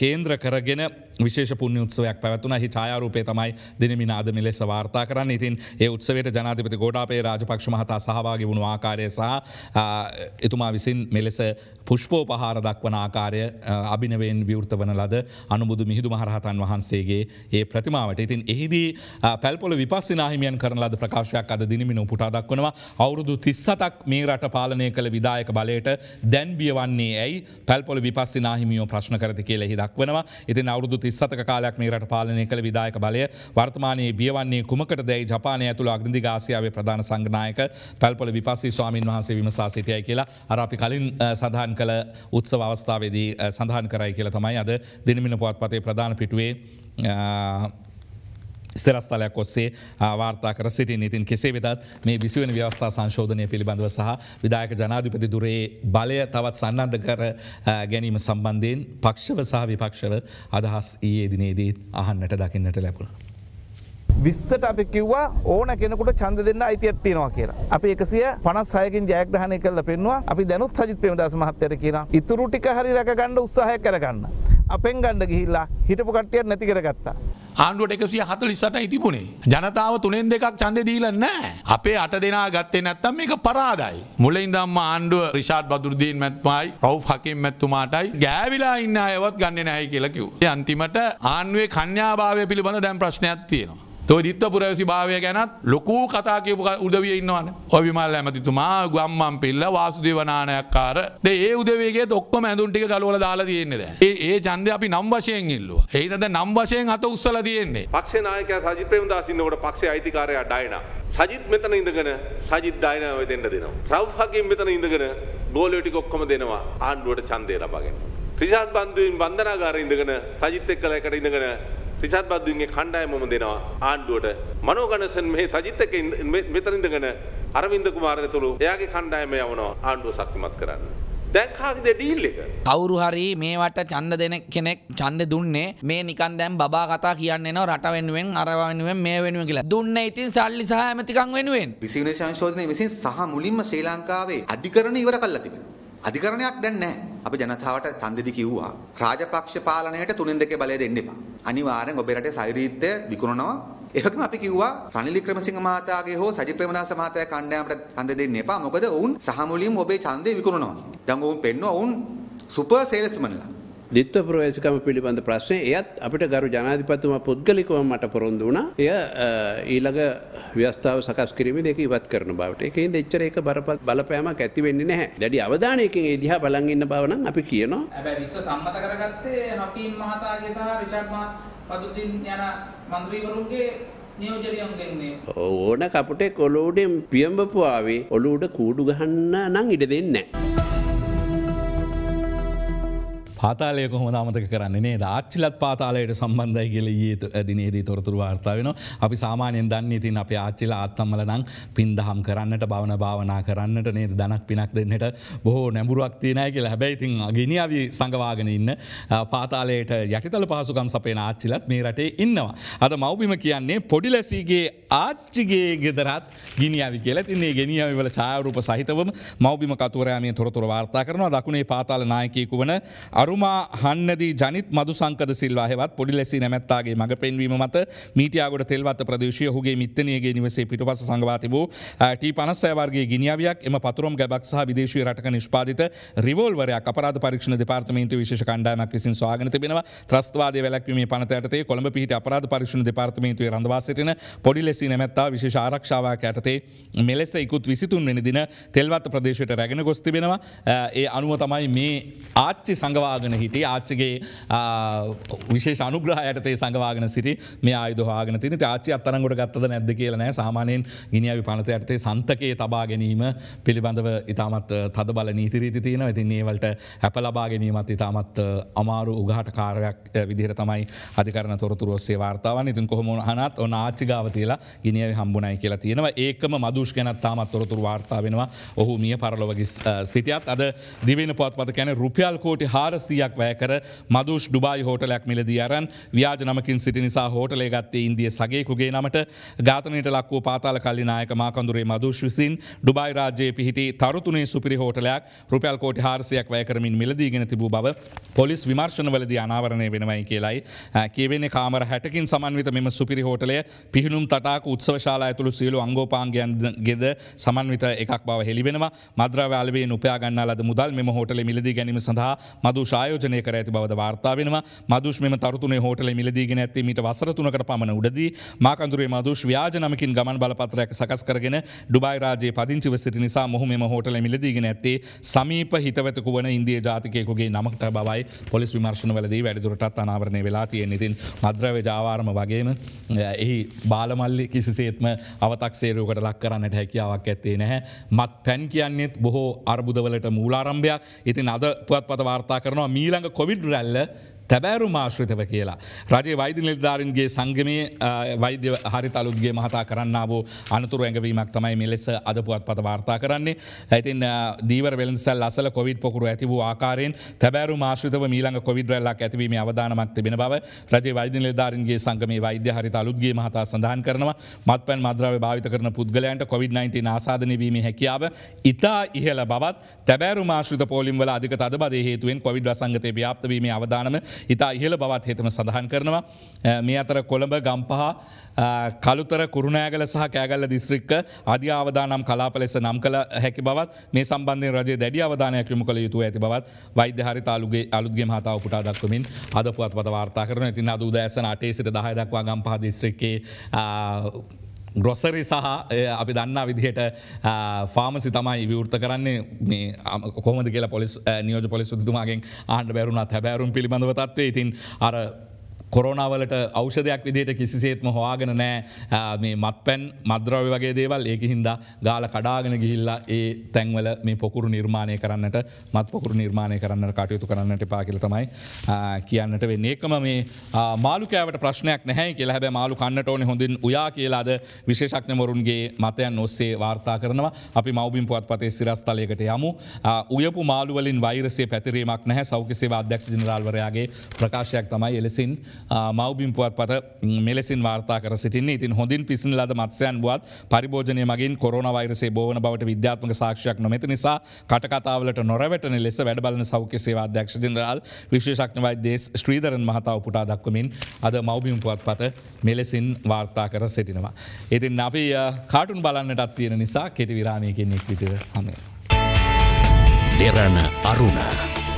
කේන්ද්‍ර කරගෙන විශේෂ පුුණ උත්සවයක් පැවතුන හි චායාරූපය තමයි දිනමිනාද මෙලෙස වාර්තා කරන්න ඉතින් ඒ උත්සවයට ජනාධපති ගෝඩාපේ රාජපක්ෂ මහතා සහවාගේ වුණු ආකාරය සහ එතුමා විසින් මෙලෙස පුෂ්පෝ පහාර දක්වන ආකාරය අභිනවෙන් විවෘත වන ලද අනුබුදු මිහිදු මහරහතන් වහන්සේගේ ඒ ප්‍රතිමාවට ඉතින් එහිදී පැල්පොල විපස්සිනාහිමියන් කරන අපරාධ ප්‍රකාශයක් අද දිනමිනු පුටා දක්වනවා අවුරුදු තිස්සතක් මේ රට පාලනය කළ විදායක බලයට දැන් බියවන්නේ ඇයි පැල්පොල විපස්සි නාහිමියෝ ප්‍රශ්න කරති කියල හි දක්වනවා ඉතින් අවුදු තිස්සත කාලයක් මේ රට පාලනය කළ විදායක බලය වර්තමානයේ බියවන්නේ කුමකට දැයි ජපානය ඇතුළ අග්‍රදි ගාසියාවේ ප්‍රධාන සංගනායක පැල්පොල විපස්සී ස්වාමීන් වහන්සේ විමසා සිටය කියලා අරපි කලින් සඳහන් කළ උත්සව අවස්ථාවේදී සඳහන් කරයි කියලා තමයි අද දිනමින පුවත්පතේ ප්‍රධාන පිටුවේ ස්තරස්ථලයක් ඔස්සේ වාර්තා කර සිටින් ඉතින් කෙසේ වෙතත් මේ විසිවන ව්‍යවස්ථා සංශෝධනය පිළිබඳව සහ විදායක ජනාධිපති දුරේ බලය තවත් සන්නන්ධ කර ගැනීම සම්බන්ධයෙන් පක්ෂව සහ විපක්ෂව අදහස් ඒ දිනේදී අහන්නට දකින්නට ලැබුණ. විස්සට අපි කිව්වා ඕන කෙනෙකුට චන්ද දෙන්න අයිතියක් තියෙනවා කියලා. අපි එකසිය පනස් සයකින් ජයග්‍රහණය කරලා පෙන්වා අපි දැනුත් සජිත් පේමදාස මහත්තයට කියන ඉතුරු ටික හරි රැකගන්න උත්සාහය කරගන්න. අපෙන් ගණ්ඩ ගිහිල්ලා හිටපු කට්ටියක් නැති කරගත්තා. ආණ්ඩුවට එකසිය හත ලිසටයි තිබුණේ. ජනතාව තුනෙන් දෙකක් චන්ද දීලන්න අපේ අට දෙනා ගත්තේ නැත්තම් මේක පරාදයි. මුලින් දම්ම ආණ්ඩුව රිෂාඩ් බදුරදීන් මැත්මයි රව් හකින් මැත්තුමාටයි ගෑවිලා ඉන්න අයවත් ගන්න නෑයි කියලකිව්. අන්තිමට ආණ්ඩුවේ කන්‍යාභාවය පිළිබඳ දැම් ප්‍රශ්නයක් තියෙනවා. තොයි දිත්ත පුරවසි භාවය ගැනත් ලොකූ කතා කියපු උදවිය ඉන්නවන ඔවිමල් ඇමතිතුමා ගම්මන් පිල්ල වාසුදේවනානයක්කාර ඒ උදවේගේ ඔක්කොම ඇඳුන්ටික ගලුවල දාලා තියෙන්නේද. ඒ චන්ද අපි නම් වශයෙන් ඉල්ලුව. ඒකද නම් වශයෙන් අත උස්සල තියෙන්නේ. පක්ෂ නායක සජි ප්‍රේමදාසින්නකොට පක්ෂේ අයිතිකාරයා ඩයන. සජිත් මෙතන ඉඳගෙන සජිත් ඩයන වෙතෙන්ට දෙනවා. රව් හකීම් මෙතන ඉඳගෙන ගෝලියෝ ටික ඔක්කොම දෙනවා ආණ්ඩුවට ඡන්දය ලබාගෙන. රිෂාත් බන්දුවින් බන්ධනාගාරේ ඉඳගෙන සජිත් එක්කලා එකට ඉඳගෙන ්‍රිසාත් බද්දුන්ගේ කණ්ඩාය මොම දෙනවා ආණ්ඩුවට මනෝගණසන් මේ සජිත්තක මෙතරින්දගෙන අරවින්ද කුමාරයතුළු එයාගේ කණ්ඩායම යවනවා ආණ්ඩුව සක්තිමත් කරන්න. දැක්හාගේ ඩීල් එක කවුරු හරි මේවට චන්ද දෙන කෙනෙක් චන්ද දුන්නේ මේ නිකන් දැම් බා කතා කියන්නේ නව රට වෙනුවෙන් අරව වෙනුවෙන් මේ වෙනුව කියලා දුන්න ඉතින් සල්ලි සහ ඇමතිකං වෙනුවෙන් විසින සංශෝධනය විසින් සහ මුලින්ම ශ්‍රී ලංකාවේ අධිකරණ ඉවර කල්ලා තිබෙන අධිකරණයක් දැන් නැහැ අපි ජනතාවට ඡන්දෙදි කිව්වා රාජපක්ෂ පාලනයට තුනෙන් දෙකේ බලය දෙන්න එපා. අනිවාර්යෙන් ඔබේ රටේ සෛරීත්වය විකුණනවා. ඒකම අපි කිව්වා රනිලි ක්‍රමසිංහ මහතාගේ හෝ සජිත් ප්‍රේමදාස මහතාගේ කණ්ඩායමට ඡන්දෙ දෙන්න එපා. මොකද ඔවුන් සහ මුලින්ම ඔබේ ඡන්දේ විකුණනවා. දැන් ඔවුන් පෙන්නවා ඔවුන් සුපර් සේල්ස්මන්ලා. දිත්ව ප්‍රවේශකම පිළිබඳ ප්‍රශ්නය එයත් අපිට ගරු ජනාධිපතුම පුද්ගලිකව මට පොරොන්දු වුණා එය ඊළඟ ව්‍යස්ථාව සකස් කිරීම දෙක ඉවත් කරන බවට එකෙන් දෙච්චර එක බරපත් බලපෑමක් ඇති වෙන්නේ නැහැ දැඩි අවධානයකින් ඒ දිහා බලන් ඉන්න බව නම් අපි කියනවා හැබැයි විශ්ව සම්මත කරගත්තේ හකීම් මහතාගේ සහ රිෂඩ් පදුතින් යන මන්ත්‍රීවරුන්ගේ ඕන කපුටෙක් ඔලෝඩෙන් පියම්බපුආවේ ඔලු උඩ කූඩු ගහන්න නම් ඉඩ දෙන්නේ. පාතාලය කොහොම දාමතක කරන්නේ නේ ආච්චිලත් පාතාලයට සම්බන්ධයි කියල ඒ දිනේදී තොරතුරු වාර්තාාවෙන අපි සාමානයෙන් දන්න ඉතින් අප ආච්චිල ආත්තම්මල නං පින්දහම් කරන්නට බවන භාවනා කරන්නට නේද දනක් පිනක් දෙන්නට බොහෝ නැඹුරුවක් තියනය කියලා හැබැයිතින් ගෙනියාව සඟවාගෙන ඉන්න පාතාලයට යටිතල පහසුකම් සපේ ආච්චිලත් මේ රටේ ඉන්නවා. අද මවබිම කියන්නේ පොඩිලැසීගේ ආච්චිගේ ගෙදරත් ගිනිියාවි කියලා තින්නේ ගෙනියාව වල චායරූප සහිතවම මවබිම කතුරයාමේ තොරතුර වාර්තා කරනවා දකුණේ පාතාල නායකයකු වන අර අරුමා හන්න්නදී ජනිත් මදු සංකද සිල්වාහෙවත් පොඩි ලෙසි නැමැත්තාගේ මඟ පෙන්වීම මත මීටයාගොට තෙල්වත ප්‍රදේශය හුගේ මිත්තනයගේ නිවසේ පිටපස සංගවාතිබ ටී පනස්සෑවර්ගේ ගිනිියාවයක් එම පතුරම් ගැබක් සහ විදේශී රටක නිෂ්පාත රිවල්වරයක් අපරාධ පරීක්ෂණ දෙපාර්තමේන්තු විශෂ කණ්ඩායමක් විසින් ස්වාගන තිබෙන ත්‍රස්වාද වැලක්වීම පනතයටතේ කොළඹ පිහිට අපරාධ පරීක්ෂණ දෙපාර්තමේන්තුවේ රඳවාසිටන පොඩි ලෙසි නැමැත්තා විශේෂ ආරක්ෂාවක් ඇතේ මෙලෙස ඉකුත් විසිතුන් වෙනදින තෙල්වත් ප්‍රදේශයට රැගෙන ගොස්තිබෙනවා ඒ අනුව තමයි මේ ආච්චි සංගවා සඟවාගෙන හිටිය ආච්චගේ විශේෂ අනුග්‍රහයටතේ සඟවාගෙන සිරි මේ අයදවාගෙන තින ආච්චි අත්තරගොට ගත්තද නැද්ද කියලනෑ සාමානයෙන් ගිනිිය විපනත යටතේ සන්තකයේ තබා ගැනීම පිළිබඳව ඉතාමත් තද බල නීතිරීති තියෙන ඉතින් ඒවලට හැප ලබා ගැනීමත් ඉතාමත් අමාරු උගහට කාරයක් විදිහර තමයි අධිකරන තොරතුරස්සේ වාර්තාවන් ඉතින් කොහොම හනත් ඔ ආච්චිගාවතයලා ගිනිිය හම්බුණයි කියලා තියෙනවා ඒකම මදුෂ් ගැනත් තාමත් තොරතුර වාර්තා වෙනවා ඔහු මිය පරලොවගේ සිටියත් අද දිවෙන පොත්පත කැන රුපියල් කෝටි හාරස ලක්සියක් වැෑකර මදුෂ් ඩුබයි හෝටලයක් මිලදී අරන් ව්‍යාජ නමකින් සිටි නිසා හෝටලේ ගත්තේ ඉන්දිය සගේකුගේ නමට ගාතනයට ලක්වූ පාතාල කල්ලි නායක මාකන්දුරේ මදුෂ් විසින් ඩුබයි රාජයේ පිහිටි තරුතුනේ සුපිරි හෝටලයක් රුපියල් කෝටි හාරසියක් වැෑකරමින් මිලදීගෙන තිබූ බව පොලිස් විමර්ශණවලද අනාවරණය වෙනවයි කියලයි කියවෙන කාමර හැටකින් සමන්විත මෙම සුපිරි හෝටලය පිහිනුම් තටාක උත්සවශාලා ඇතුළු සියලු අංගෝපාන්ගයන් ගෙද සමන්විත එකක් බව හෙළිවෙනවා මද්‍රවයාලවේ උපයාගන්නාලද මුදල් මෙම හෝටල මිලදී ගැනීම සඳහා මදුෂා ප්‍රායෝජනය කර ඇති බවද වාර්තාාවෙනවා මදුෂ්ම තරුතුන හෝටල මිලදීගෙන ඇත්තේ මට වසරතුනකට පමණ උඩදී මාකන්තුරේ මදුෂ් ව්‍යාජනමකින් ගමන් බලපත්‍රයක් සකස් කරගෙන ඩුබයි රාජයේ පදිංචිව සිටි නිසා මොහොම හෝටල මිලදීගෙන ඇත්තේ සමීප හිතවතක වන ඉන්දිය ජාතිකයකුගේ නමකට බවයි පොලිස් විමර්ශණ වලදී වැඩදුරටත් අනාවරණය වෙලා තියෙන ඉතින් මද්‍රව ජාවාර්ම වගේම එහි බාලමල්ලි කිසිසේත්ම අවතක් සේරුවකට ලක් කරන්නට හැකියාවක් ඇත්තේ නැහැ මත් පැන් කියන්නෙත් බොහෝ අර්බුදවලට මූලාරම්භයක් ඉතින් අද පුවත් පත වාර්තා කරනවා මීළඟ කොවිඩ් රැල්ල තැබෑරු මාශ්‍රතව කියලා. රජේ වෛද නිර්ධාරන්ගේ සංගමයේ වෛද්‍ය හරි තලුත්ගේ මහතා කරන්න වූ අනතුර ඇඟවීමක් තමයි මෙලෙස අදපුවත් පත වාර්තා කරන්නේ. ඇතින් දීවර වෙලසල් අසල කොවිඩ් පොකරු ඇති වූ ආකාරයෙන් තැබෑරු මාශ්‍රතව මීළඟ කොවිඩරල්ලක් ඇතිවීම අවධානමක් තිබෙන බව රජේ වෛද නිර්ධාරන්ගේ සංගමේ වෛද්‍ය හරි තලුත්ගේ මහතා සඳහන් කරනවා මත්පැන් මද්‍රව භාවිත කරන පුද්ගලයන්ට කොවිD-19 ආසාධනවීම හැකියාව ඉතා ඉහල බවත් තැබෑරු මාශ්‍රත පෝලිම්වල අධික තද බද හේතුවෙන් කොවිඩ් සංගතය ්‍යාප්තවීම අවධානම ඉතා ඉහල බවත් හෙතම සඳහන් කරනවා. මේ අතර කොළඹ ගම්පහ කළුතර කුරුණෑගල සහ කෑගල්ල දිස්ත්‍රික්ක අධ්‍ය අවදානම් කලාප ලෙස නම් කළ හැකි බවත් මේ සම්බන්ධය රජ දැඩිය අවධානයක් යොමු කළ යුතු ඇති බවත් වෛද්‍යහරි තාලුගේ අලුත්ගේ මහතාව පුටා දක්වමින් අද පුවත් පත වාර්තා කරන ඉතින් අද උදෑසන අටේ සිට දහය දක්වා ගම්පහ දිස්ත්‍රික්කේ ග්‍රොස්සරි සහ අපි දන්නා විදිහට ෆාමසි තමයි විවෘත කරන්නේ මේ කොමද කියලා පොලිස් නියෝජ පොලිස් උතුමාගෙන් ආණ්ඩ බැරුණත් හැබැරුම් පිළිබඳව තත්වේ ඉතින් අර කොරෝනවලට ෞෂධයක් විදිට කිසිසේත්ම හොයාගෙන නෑ මේ මත් පැන් මද්‍රව වගේ දේවල් ඒක හින්දා ගාල කඩාගෙන ගිහිල්ලා ඒ තැන්වල මේ පොකුරු නිර්මාණය කරන්නට මත් පොකුරු නිර්මාණය කරන්න කටයුතු කරන්නට පාකිල තමයි කියන්නට වේ ඒකම මේ මාලුකෑවට ප්‍රශ්නයක් නැහැ කියලා හැබ මාලු කන්නට ඕන හොඳින් උයා කියලාද විශේෂක්නමරුන්ගේ මතයන් ඔස්සේ වාර්තා කරනවා අපි මවබින් පුවත්පතේ සිරස්ථලයකට යමු උයපු මාලුවලින් වෛරසේ පැතිරීමක් නැහැ සෞඛ්‍ය සේවා අධ්‍යක්ෂ ජනරාල්වරයාගේ ප්‍රකාශයක් තමයි එලෙසින් මවබිම් පුවත් පත මෙලෙසින් වාර්තා කර සිටින්නේ ඉතින් හොඳින් පිසින් ලද මත්සයන් බුවත් පරිභෝජනය මගින් කොරන වෛරසේ බෝවන බවට විද්‍යාත්මක සාක්ෂයක් නොමැති නිසා කටකතාවලට නොරවැටන ලෙස වැඩබලන සෞඛ්‍ය සේවාධ්‍යක්ෂ ජනරාල් විශේෂක්නවයි දේශ ශ්‍රීදරන් මහතාව පුටා දක්වමින් අද මවබිම් පුවත් පත මෙලෙසින් වාර්තා කර සිටිනවා. ඉතින් අපි කාටුන් බලන්නටත් තියෙන නිසා කෙටි විරාණයකින් එක්විතිව හමේ. Derana Aruna.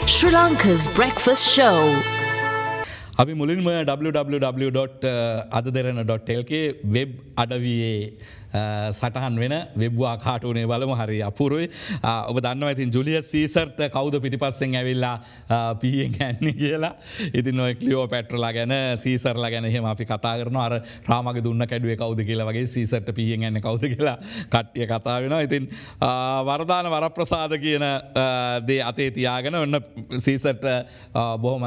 Sri Lanka's breakfast show. අපි මුලින්ම www.අද දෙරන.ටල්ක වෙබ් අඩවයේ සටහන් වෙන වෙබ්වා කාටුනේ බලම හරි අපුරුයි ඔබ දන්න ඇතින් ජුලිය සීසර්ට කවුද පිටිපස්සෙන් ඇවිල්ලා පියෙන් ගැන්නේ කියලා ඉතින් ඔක්ලියෝ පැටරලා ගැන සීසරලා ගැනහෙම අපි කතා කරන අර රාමග දුන්න කැඩුවේ කවුද කියලා වගේ සීසට පියෙන් ඇන්න කවුද කියලා කට්ටිය කතා වෙන ඉතින් වරදාන වරප්‍රසාද කියන දේ අතේ තියාගෙන ඔන්න සීසට බොහොම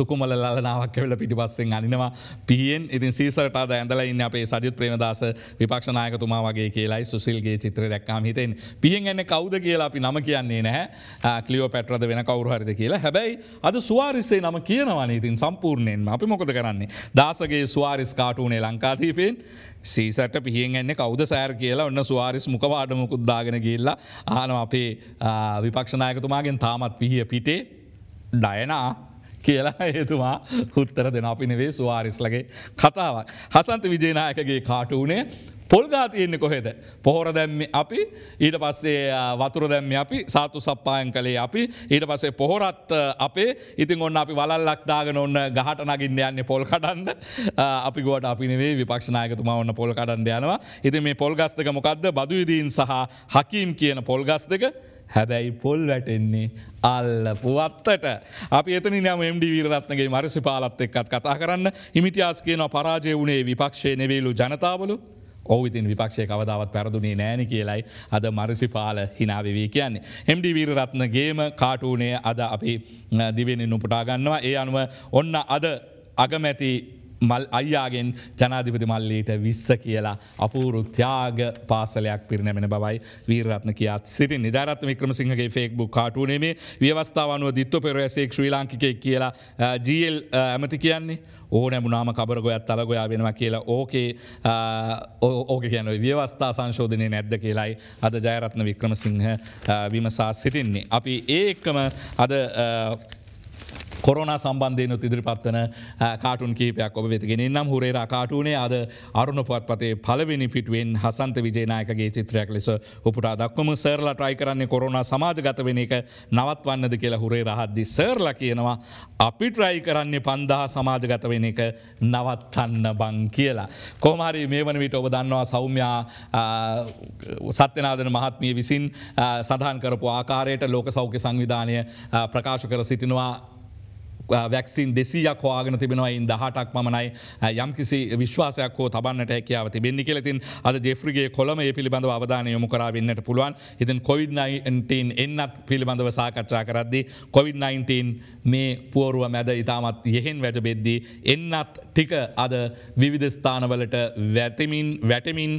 සුකුමල ලනාවක් ඇවෙල පිටිපස්සෙන් අනිනවා පියෙන් ඉතින් සීසට අද ඇඳල ඉන්න අපේ සජුත් ප්‍රේමදාස විපක්ෂණය කරුණායකතුමා වගේ කියලායි සුසිල්ගේ චිත්‍ර දැක්කාම හිතෙන් පියෙන් එන්න කවුද කියලා අපි නම කියන්නේ නැහැ කලියෝ පැට්‍රද වෙන කවරුහරිද කියලා හැබැයි අද ස්වාරිස්සේ නම කියනවනේ ඉතින් සම්පූර්ණයෙන් අපි මොකද කරන්නේ දාසගේ ස්වාරිස් කාටුනේ ලංකාතිීපෙන් සීසට පිහිෙන් එන්න කවද සෑර් කියලා ඔන්න ස්වාරිස් මකවාඩමකුද්දාගෙන ගිල්ලා ආන අපේ විපක්ෂනායකතුමාගෙන් තාමත් පිහිය පිටේ ඩයනා කියලා ඒතුමා <laughs> හුත්තර දෙන අපි නෙවේ ස්වාරිස්ලගේ කතාවක් හසන්ත විජේනායකගේ කාටුනේ පොල්ගා තියෙන්නේ කොහෙද. පොහොර දැම්ම අපි ඊට පස්සේ වතුර දැම්ම අපි සාතු සප්පායන් කළේ අපි ඊට පසේ පොහොරත් අපේ ඉතින් ඔන්න අපි වලල්ලක් දාගෙන ඔන්න ගහට නගින්න යන්නේ පොල් කටන්ඩ අපි ගුවට අපිනේ විපක්ෂනායකතුමා ඔන්න පොල් කටන්ඩ යනවා ඉති මේ පොල්ගස්තක මොකක්ද බදවිදීන් සහ හකීම් කියන පොල්ගස් දෙක හැබැයි පොල් වැටෙන්නේ අල්ල පුවත්තට අපි එතන නම MD වීරත්නගේ මරිසි පාලත් එක්කත් කතා කරන්න හිමිටියාස් කියනවා පරාජය වුණේ විපක්ෂය නෙවේලු ජනතාවලු ඔවවිතින් විපක්ෂය කවදාවත් පැරදුනේ නෑන කියලයි අද මරිසිපාල හිනාවවී කියන්නේ. MDවීර රත්නගේම කාටූනය අද අපි දිවෙනින් උපටාගන්නවා ඒ අනුව ඔන්න අද අගමැති මල් අයියාගෙන් ජනාධිපති මල්ලීට විස්ස කියලා අපූරු ත්‍යාග පාසලයක් පිරිනැමෙන බවයි වීරත්න කියා සිරි නිධාරත් වික්‍රම සිංහගේ ෆෙක්බු කාටුනේ ව්‍යවස්ථාවනුව දිත්ව පෙර ඇසේක් ශ්‍රී ලාංකිකය කියලා ජීල් ඇමති කියන්නේ ඕනැමුණනාම කබරගොයත් තලගොයා වෙනවා කියලා ඕකේ ඕක කියන ව්‍යවස්ථා සංශෝධනය නැද්ද කියලායි අද ජයරත්න වික්‍රම සිංහ විමසා සිටින්නේ. අපි ඒකම අද කොරන සම්බන්ධයනුත් ඉදිරිපත්වන කාටුන් කීපයක් ඔබ වෙතිගෙන නම් හුරේ කාටුනේ අද අරුණ පත්පතේ පලවෙනි පිටුවෙන් හසන්ත විජනායකගේ චිත්‍රයක් ලෙස උපුටා දක්වම සර්ලා ට්‍රයි කරන්නේ කොරුණ සමාජගත වෙන එක නවත්වන්නද කියලා හුරේ රහද්දි සර්ල කියනවා අපි ට්‍රයි කරන්නේ පන්දා සමාජගත වෙන එක නවත්තන්න බං කියලා. කෝමරි මේ වන විට ඔබ දන්නවා සෞම්යා සත්‍යනාදන මහත්මිය විසින් සඳහන් කරපු ආකාරයට ලෝක සෞඛ්‍ය සංවිධානය ප්‍රකාශ කර සිටිනවා වැක්සින් දෙසීයක් හවාගෙන තිබෙනවයින් දහටක් පමණයි යම් කිසි විශ්වාසයක් හෝ තබන්නට හැකියාව තිබෙන්නේ කෙලතින් අද ජෙෆ්‍රගේ කොළම ඒ පිළිබඳව අවධානය යොමු කරවෙන්නට පුළුවන් ඉතින් කොවිD-19 එන්නත් පිළිබඳව සාකච්ඡා කරද්දි කොවිD-19 මේ පුවරුව මැද ඉතාමත් යෙහෙන් වැටබෙද්දී එන්නත් ටික අද විවිධස්ථානවලට වැතිමින් වැටමින්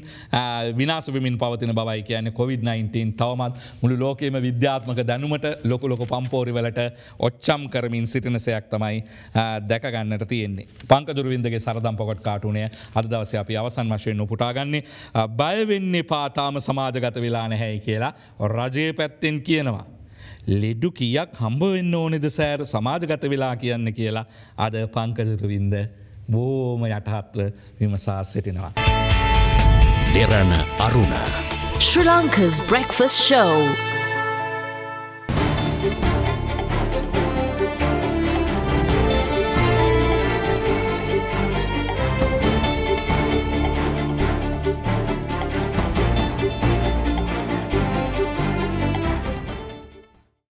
විනාසවිමින් පවතින බවයි කියන කොවිD-19 තවමත් මුළු ලෝකේම විද්‍යාත්මක දැනුමට ලොකුලොක පම්පෝරිවලට ඔච්චම් කරමින් සිටිනසයක් දෙයක් තමයි දැකගන්නට තියෙන්නේ. පංකදුරවින්දගේ සරදම් පොට් කාටුනය අද දවස අපි අවසන් වශයෙන් උපුටාගන්නේ බයවෙන්නේ පාතාම සමාජගත වෙලා නැහැයි කියලා රජය පැත්තෙන් කියනවා. ලෙඩු කියක් හම්බවෙන්න ඕනෙද සෑර සමාජගත වෙලා කියන්න කියලා අද පංකජතුවින්ද බෝම යටහත්ව විමසා සිටිනවා. දෙරණ අරුණ. Sri Lanka's breakfast show.